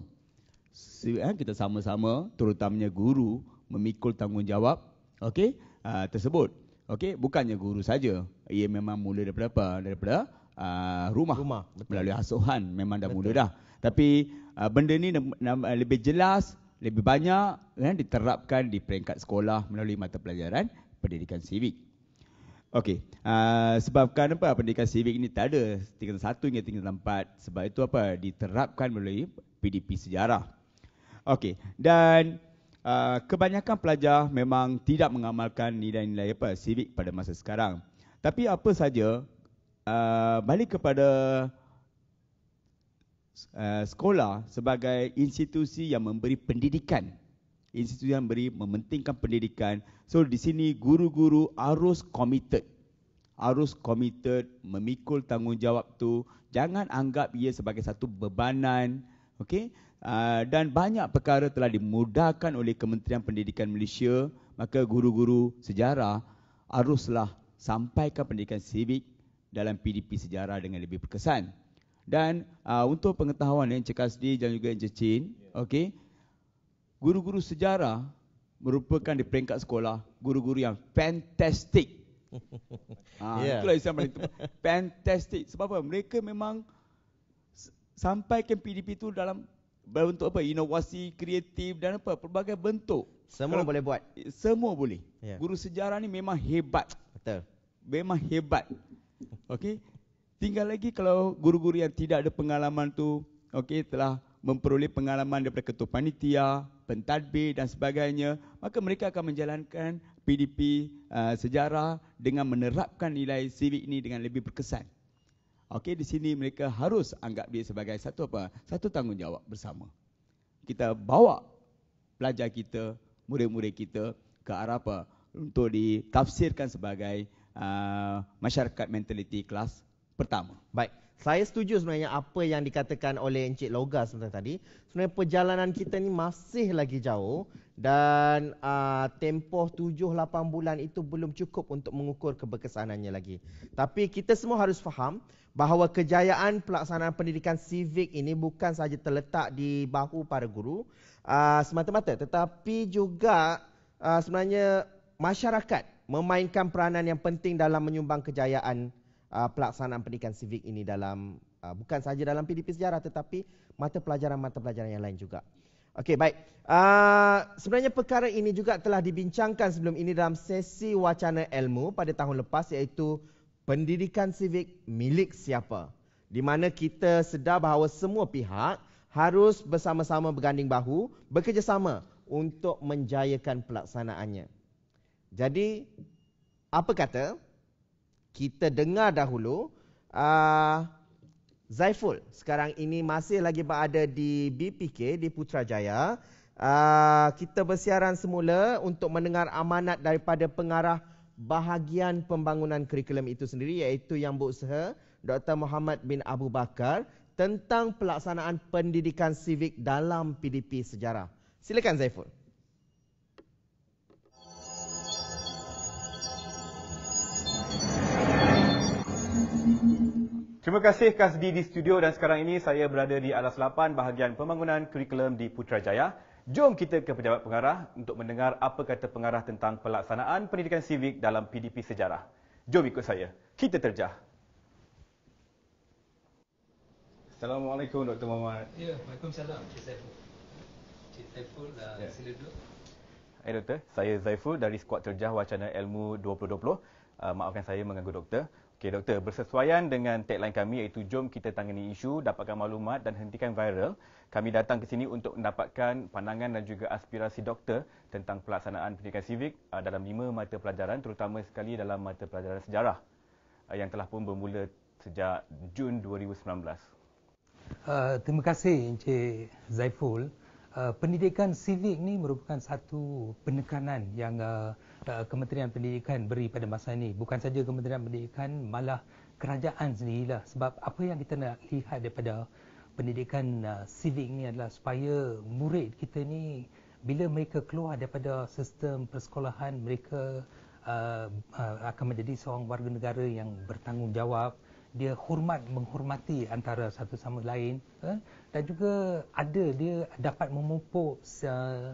Civic, eh, kita sama-sama terutamanya guru memikul tanggungjawab okey uh, tersebut. Okey, bukannya guru saja. Ia memang mula daripada apa? daripada uh, rumah, rumah melalui asuhan memang dah betul. mula dah. Tapi uh, benda ni ah, lebih jelas, lebih banyak kan, diterapkan di peringkat sekolah melalui mata pelajaran pendidikan sivik. Okey, uh, sebabkan apa pendidikan sivik ini tak ada tingkat satu hingga tingkat empat. Sebab itu apa diterapkan melalui PDP sejarah. Okey, dan uh, kebanyakan pelajar memang tidak mengamalkan nilai-nilai apa sivik pada masa sekarang. Tapi apa saja Uh, balik kepada uh, sekolah sebagai institusi yang memberi pendidikan institusi yang beri mementingkan pendidikan so di sini guru-guru harus committed harus committed memikul tanggungjawab tu jangan anggap ia sebagai satu bebanan okey uh, dan banyak perkara telah dimudahkan oleh Kementerian Pendidikan Malaysia maka guru-guru sejarah haruslah sampaikan pendidikan sivik dalam PDP sejarah dengan lebih berkesan. Dan uh, untuk pengetahuan yang Encik Kasdi dan juga Encik Chin, ya. okay, guru-guru sejarah merupakan di peringkat sekolah guru-guru yang fantastic. ha, yeah. Ya. Itulah yang paling tepat. Fantastic. Sebab apa? Mereka memang sampaikan PDP itu dalam bentuk apa? Inovasi, kreatif dan apa? Pelbagai bentuk. Semua Kalau, boleh buat. Semua boleh. Yeah. Guru sejarah ni memang hebat. Betul. Memang hebat. Okey. Tinggal lagi kalau guru-guru yang tidak ada pengalaman tu, okey, telah memperoleh pengalaman daripada ketua panitia, pentadbir dan sebagainya, maka mereka akan menjalankan PDP uh, sejarah dengan menerapkan nilai civic ini dengan lebih berkesan. Okey, di sini mereka harus anggap dia sebagai satu apa? Satu tanggungjawab bersama. Kita bawa pelajar kita, murid-murid kita ke arah apa? Untuk ditafsirkan sebagai Uh, masyarakat mentaliti kelas pertama. Baik. Saya setuju sebenarnya apa yang dikatakan oleh Encik Logas sebenarnya tadi. Sebenarnya perjalanan kita ni masih lagi jauh dan uh, tempoh 7-8 bulan itu belum cukup untuk mengukur keberkesanannya lagi. Tapi kita semua harus faham bahawa kejayaan pelaksanaan pendidikan sivik ini bukan sahaja terletak di bahu para guru uh, semata-mata tetapi juga uh, sebenarnya masyarakat memainkan peranan yang penting dalam menyumbang kejayaan uh, pelaksanaan pendidikan sivik ini dalam uh, bukan sahaja dalam PDP sejarah tetapi mata pelajaran-mata pelajaran yang lain juga. Okey, baik. Uh, sebenarnya perkara ini juga telah dibincangkan sebelum ini dalam sesi wacana ilmu pada tahun lepas iaitu pendidikan sivik milik siapa? Di mana kita sedar bahawa semua pihak harus bersama-sama berganding bahu, bekerjasama untuk menjayakan pelaksanaannya. Jadi apa kata kita dengar dahulu uh, Zaiful sekarang ini masih lagi berada di BPK di Putrajaya. Uh, kita bersiaran semula untuk mendengar amanat daripada pengarah bahagian pembangunan kurikulum itu sendiri iaitu Yang Berusaha Dr. Muhammad bin Abu Bakar tentang pelaksanaan pendidikan sivik dalam PDP sejarah. Silakan Zaiful. Terima kasih Kasdi di studio dan sekarang ini saya berada di Alas 8 bahagian pembangunan kurikulum di Putrajaya. Jom kita ke pejabat pengarah untuk mendengar apa kata pengarah tentang pelaksanaan pendidikan sivik dalam PDP Sejarah. Jom ikut saya. Kita terjah. Assalamualaikum Dr. Muhammad. Ya, Waalaikumsalam Cik Saiful. Cik Saiful, uh, ya. sila duduk. Hai Doktor, saya Zaiful dari Skuad Terjah Wacana Ilmu 2020. Uh, maafkan saya mengganggu Doktor. Okey doktor, bersesuaian dengan tagline kami iaitu jom kita tangani isu, dapatkan maklumat dan hentikan viral. Kami datang ke sini untuk mendapatkan pandangan dan juga aspirasi doktor tentang pelaksanaan pendidikan sivik ah, dalam lima mata pelajaran terutama sekali dalam mata pelajaran sejarah ah, yang telah pun bermula sejak Jun 2019. Uh, ah, terima kasih Encik Zaiful. Uh, pendidikan sivik ini merupakan satu penekanan yang uh, Uh, Kementerian Pendidikan beri pada masa ini. Bukan saja Kementerian Pendidikan, malah kerajaan sendirilah. Sebab apa yang kita nak lihat daripada pendidikan civic uh, ini adalah supaya murid kita ni bila mereka keluar daripada sistem persekolahan, mereka uh, akan menjadi seorang warga negara yang bertanggungjawab. Dia hormat, menghormati antara satu sama lain. Eh? Dan juga ada, dia dapat memupuk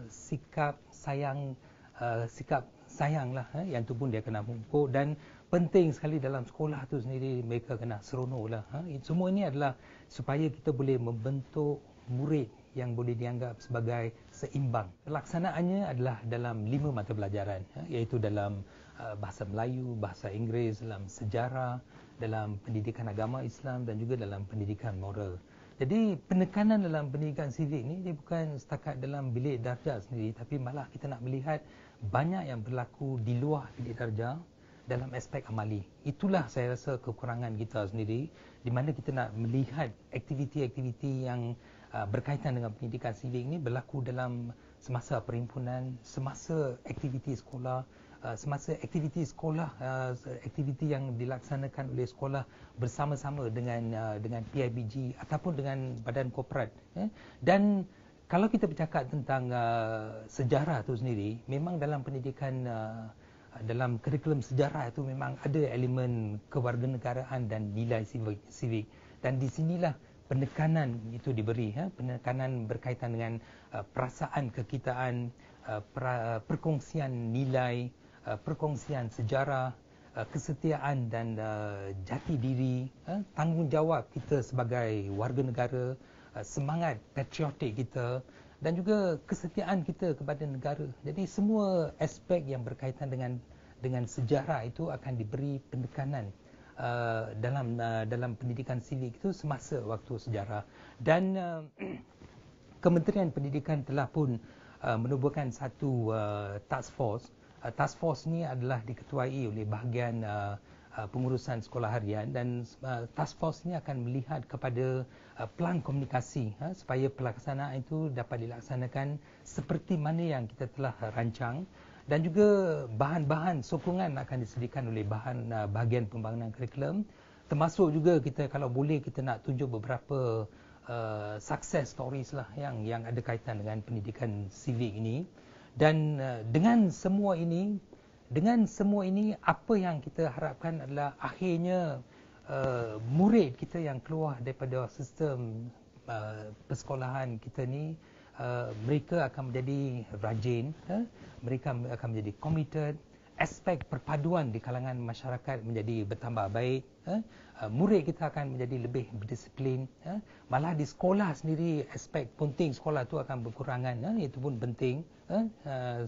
sikap sayang, uh, sikap sayanglah eh, yang tu pun dia kena pukul dan penting sekali dalam sekolah tu sendiri mereka kena seronoklah. lah. Semua ini adalah supaya kita boleh membentuk murid yang boleh dianggap sebagai seimbang. Pelaksanaannya adalah dalam lima mata pelajaran ha? iaitu dalam uh, bahasa Melayu, bahasa Inggeris, dalam sejarah, dalam pendidikan agama Islam dan juga dalam pendidikan moral. Jadi penekanan dalam pendidikan sivik ini dia bukan setakat dalam bilik darjah sendiri tapi malah kita nak melihat banyak yang berlaku di luar bilik kerja dalam aspek amali. Itulah saya rasa kekurangan kita sendiri di mana kita nak melihat aktiviti-aktiviti yang uh, berkaitan dengan pendidikan sivik ini berlaku dalam semasa perhimpunan, semasa aktiviti sekolah, uh, semasa aktiviti sekolah, uh, aktiviti yang dilaksanakan oleh sekolah bersama-sama dengan dengan PIBG ataupun dengan badan korporat. Eh. Dan kalau kita bercakap tentang uh, sejarah itu sendiri, memang dalam pendidikan, uh, dalam kurikulum sejarah itu memang ada elemen kewarganegaraan dan nilai sivik. Dan di sinilah penekanan itu diberi, ya? penekanan berkaitan dengan uh, perasaan kekitaan, uh, pra, perkongsian nilai, uh, perkongsian sejarah, uh, kesetiaan dan uh, jati diri, uh, tanggungjawab kita sebagai warganegara. Uh, semangat patriotik kita dan juga kesetiaan kita kepada negara. Jadi semua aspek yang berkaitan dengan dengan sejarah itu akan diberi penekanan uh, dalam uh, dalam pendidikan silik itu semasa waktu sejarah dan uh, Kementerian Pendidikan telah pun uh, menubuhkan satu uh, task force. Uh, task force ni adalah diketuai oleh bahagian uh, Uh, pengurusan sekolah harian dan uh, task force ini akan melihat kepada uh, plan komunikasi uh, supaya pelaksanaan itu dapat dilaksanakan seperti mana yang kita telah rancang dan juga bahan-bahan sokongan akan disediakan oleh bahan uh, bahagian pembangunan kurikulum termasuk juga kita kalau boleh kita nak tunjuk beberapa uh, success stories lah yang yang ada kaitan dengan pendidikan civic ini dan uh, dengan semua ini dengan semua ini apa yang kita harapkan adalah akhirnya uh, murid kita yang keluar daripada sistem uh, persekolahan kita ni uh, mereka akan menjadi rajin huh? Ya. mereka akan menjadi committed aspek perpaduan di kalangan masyarakat menjadi bertambah baik ya. eh? murid kita akan menjadi lebih berdisiplin eh? malah di sekolah sendiri aspek penting sekolah tu akan berkurangan eh? itu pun penting eh? uh,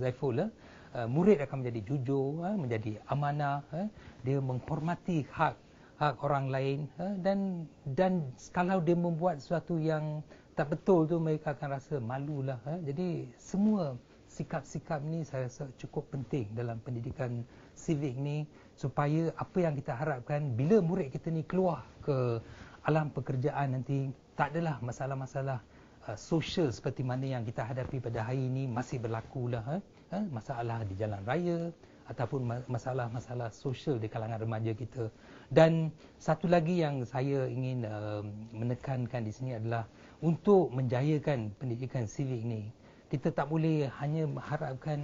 Zaiful eh? Uh, murid akan menjadi jujur, uh, menjadi amanah, uh, dia menghormati hak hak orang lain dan dan kalau dia membuat sesuatu yang tak betul tu mereka akan rasa malu lah. Jadi semua sikap-sikap ni saya rasa cukup penting dalam pendidikan civic ni supaya apa yang kita harapkan bila murid kita ni keluar ke alam pekerjaan nanti tak adalah masalah-masalah Uh, sosial seperti mana yang kita hadapi pada hari ini masih berlakulah ha? Eh. Eh, masalah di jalan raya ataupun masalah-masalah sosial di kalangan remaja kita dan satu lagi yang saya ingin uh, menekankan di sini adalah untuk menjayakan pendidikan sivik ini kita tak boleh hanya mengharapkan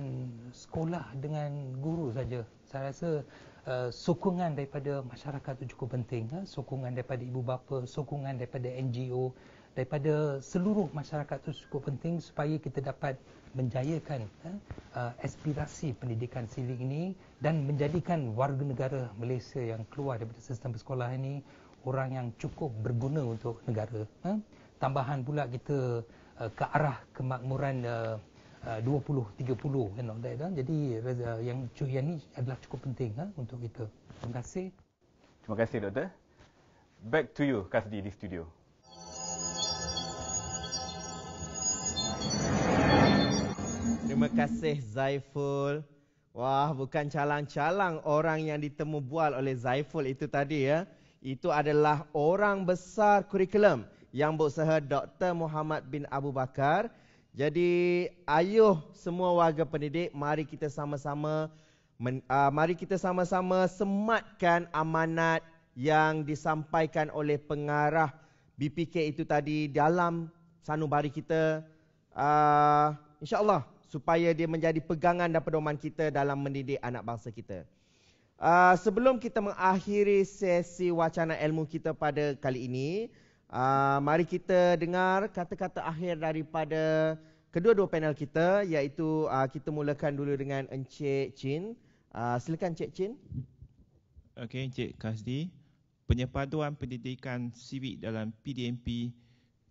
sekolah dengan guru saja saya rasa Uh, sokongan daripada masyarakat itu cukup penting ha? sokongan daripada ibu bapa sokongan daripada NGO daripada seluruh masyarakat itu cukup penting supaya kita dapat menjayakan eh, aspirasi pendidikan sivik ini dan menjadikan warga negara Malaysia yang keluar daripada sistem sekolah ini orang yang cukup berguna untuk negara. Eh. Tambahan pula kita eh, ke arah kemakmuran eh, 20-30 and all that. Eh. Jadi eh, yang, yang ini adalah cukup penting eh, untuk kita. Terima kasih. Terima kasih, Doktor. Back to you, Kasdi, di studio. kasih Zaiful. Wah, bukan calang-calang orang yang ditemu bual oleh Zaiful itu tadi ya. Itu adalah orang besar kurikulum yang berusaha Dr. Muhammad bin Abu Bakar. Jadi, ayuh semua warga pendidik, mari kita sama-sama uh, mari kita sama-sama sematkan amanat yang disampaikan oleh pengarah BPK itu tadi dalam sanubari kita. Uh, ah, InsyaAllah supaya dia menjadi pegangan dan pedoman kita dalam mendidik anak bangsa kita. Uh, sebelum kita mengakhiri sesi wacana ilmu kita pada kali ini, uh, mari kita dengar kata-kata akhir daripada kedua-dua panel kita iaitu uh, kita mulakan dulu dengan Encik Chin. Uh, silakan Encik Chin. Okey Encik Kasdi. Penyepaduan pendidikan siwik dalam PDMP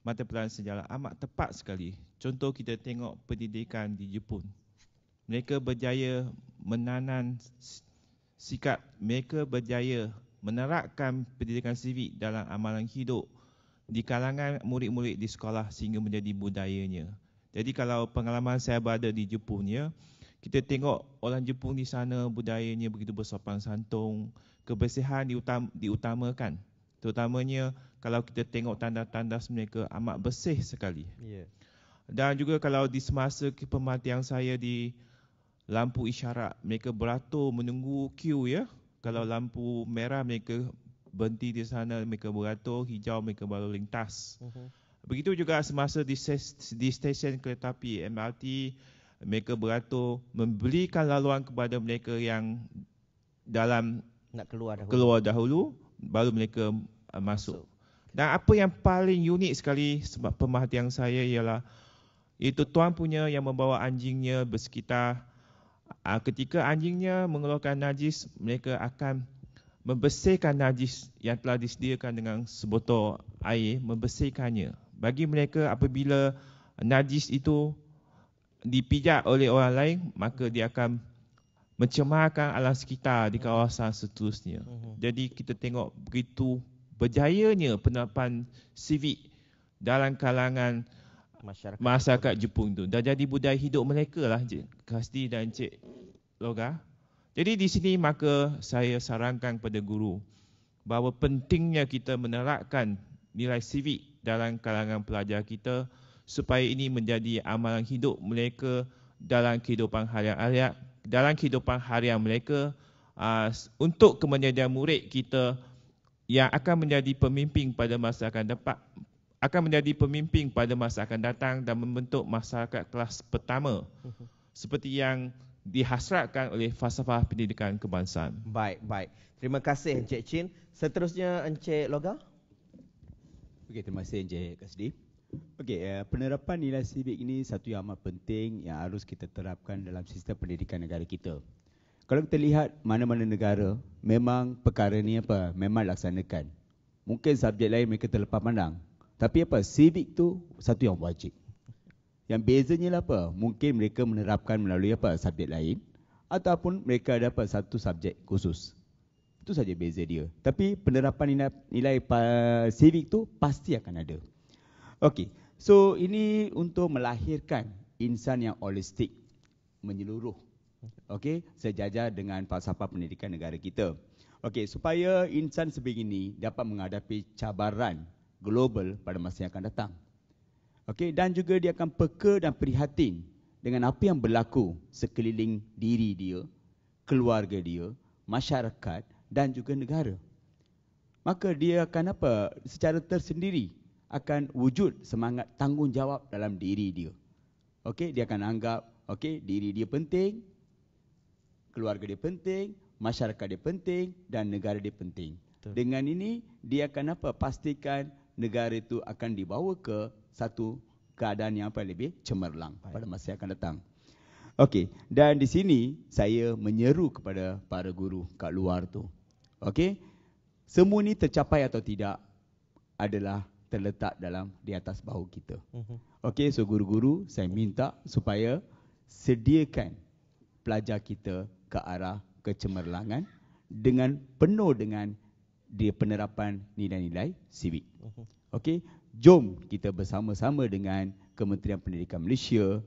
mata pelajaran sejarah amat tepat sekali Contoh kita tengok pendidikan di Jepun. Mereka berjaya menanam sikap, mereka berjaya menerapkan pendidikan sivik dalam amalan hidup di kalangan murid-murid di sekolah sehingga menjadi budayanya. Jadi kalau pengalaman saya berada di Jepun ya, kita tengok orang Jepun di sana budayanya begitu bersopan santun, kebersihan diutam, diutamakan. Terutamanya kalau kita tengok tanda-tanda mereka amat bersih sekali. Yeah. Dan juga kalau di semasa pematian saya di lampu isyarat, mereka beratur menunggu queue ya. Kalau lampu merah mereka berhenti di sana, mereka beratur, hijau mereka baru lintas. Uh-huh. Begitu juga semasa di, ses, di stesen kereta api MRT, mereka beratur memberikan laluan kepada mereka yang dalam nak keluar dahulu. Keluar dahulu baru mereka uh, masuk. masuk. Dan apa yang paling unik sekali sebab pemerhatian saya ialah itu tuan punya yang membawa anjingnya bersekitar. Ah, ketika anjingnya mengeluarkan najis, mereka akan membersihkan najis yang telah disediakan dengan sebotol air, membersihkannya. Bagi mereka apabila najis itu dipijak oleh orang lain, maka dia akan mencemarkan alam sekitar di kawasan seterusnya. Mhm. Jadi kita tengok begitu berjayanya penerapan civik dalam kalangan masyarakat, masyarakat Jepun. tu. Dah jadi budaya hidup mereka lah Encik Kasti dan Encik Loga. Jadi di sini maka saya sarankan kepada guru bahawa pentingnya kita menerapkan nilai sivik dalam kalangan pelajar kita supaya ini menjadi amalan hidup mereka dalam kehidupan harian harian dalam kehidupan harian mereka untuk kemenjadian murid kita yang akan menjadi pemimpin pada masa akan dapat akan menjadi pemimpin pada masa akan datang dan membentuk masyarakat kelas pertama mhm. seperti yang dihasratkan oleh falsafah pendidikan kebangsaan. Baik, baik. Terima kasih Encik Chin. Seterusnya Encik Loga. Okey, terima kasih Encik Kasdi. Okey, uh, penerapan nilai sivik ini satu yang amat penting yang harus kita terapkan dalam sistem pendidikan negara kita. Kalau kita lihat mana-mana negara, memang perkara ni apa? Memang laksanakan. Mungkin subjek lain mereka terlepas pandang, tapi apa? Civic tu satu yang wajib. Yang bezanya lah apa? Mungkin mereka menerapkan melalui apa? Subjek lain. Ataupun mereka dapat Satu subjek khusus. Itu saja beza dia. Tapi penerapan nilai, nilai uh, civic tu pasti akan ada. Okey. So ini untuk melahirkan insan yang holistik. Menyeluruh. Okey. Sejajar dengan falsafah pendidikan negara kita. Okey. Supaya insan sebegini dapat menghadapi cabaran global pada masa yang akan datang. Okey dan juga dia akan peka dan prihatin dengan apa yang berlaku sekeliling diri dia, keluarga dia, masyarakat dan juga negara. Maka dia akan apa? Secara tersendiri akan wujud semangat tanggungjawab dalam diri dia. Okey, dia akan anggap okey diri dia penting, keluarga dia penting, masyarakat dia penting dan negara dia penting. Dengan ini dia akan apa? Pastikan negara itu akan dibawa ke satu keadaan yang apa lebih cemerlang Baik. pada masa yang akan datang. Okey, dan di sini saya menyeru kepada para guru kat luar tu. Okey. Semua ini tercapai atau tidak adalah terletak dalam di atas bahu kita. Mhm. Okey, so guru-guru saya minta supaya sediakan pelajar kita ke arah kecemerlangan dengan penuh dengan di penerapan nilai-nilai sivik. Mhm. Okey, jom kita bersama-sama dengan Kementerian Pendidikan Malaysia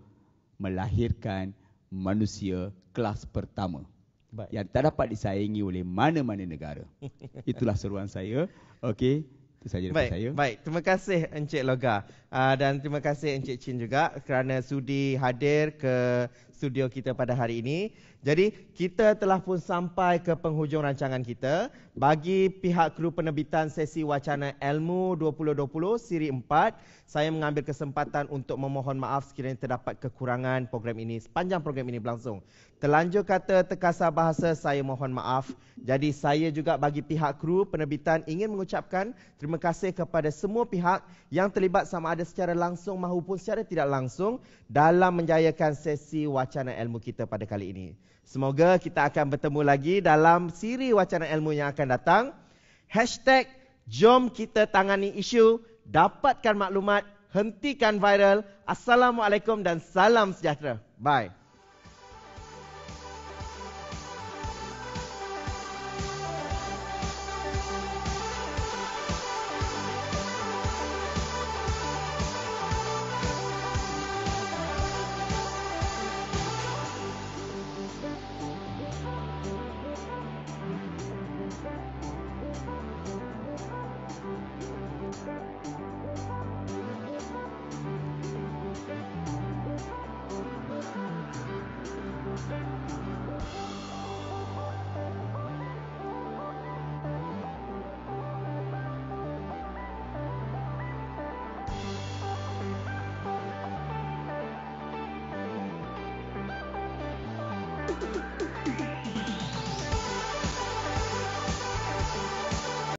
melahirkan manusia kelas pertama. Baik. Yang tak dapat disaingi oleh mana-mana negara. Itulah seruan saya. Okey. Baik, saya. baik. Terima kasih Encik Loga uh, dan terima kasih Encik Chin juga kerana sudi hadir ke studio kita pada hari ini. Jadi kita telah pun sampai ke penghujung rancangan kita. Bagi pihak kru penerbitan sesi wacana ilmu 2020 siri 4, saya mengambil kesempatan untuk memohon maaf sekiranya terdapat kekurangan program ini sepanjang program ini berlangsung. Terlanjur kata terkasar bahasa, saya mohon maaf. Jadi saya juga bagi pihak kru penerbitan ingin mengucapkan terima kasih kepada semua pihak yang terlibat sama ada secara langsung maupun secara tidak langsung dalam menjayakan sesi wacana wacana ilmu kita pada kali ini. Semoga kita akan bertemu lagi dalam siri wacana ilmu yang akan datang. Hashtag Jom Kita Tangani Isu. Dapatkan maklumat. Hentikan viral. Assalamualaikum dan salam sejahtera. Bye.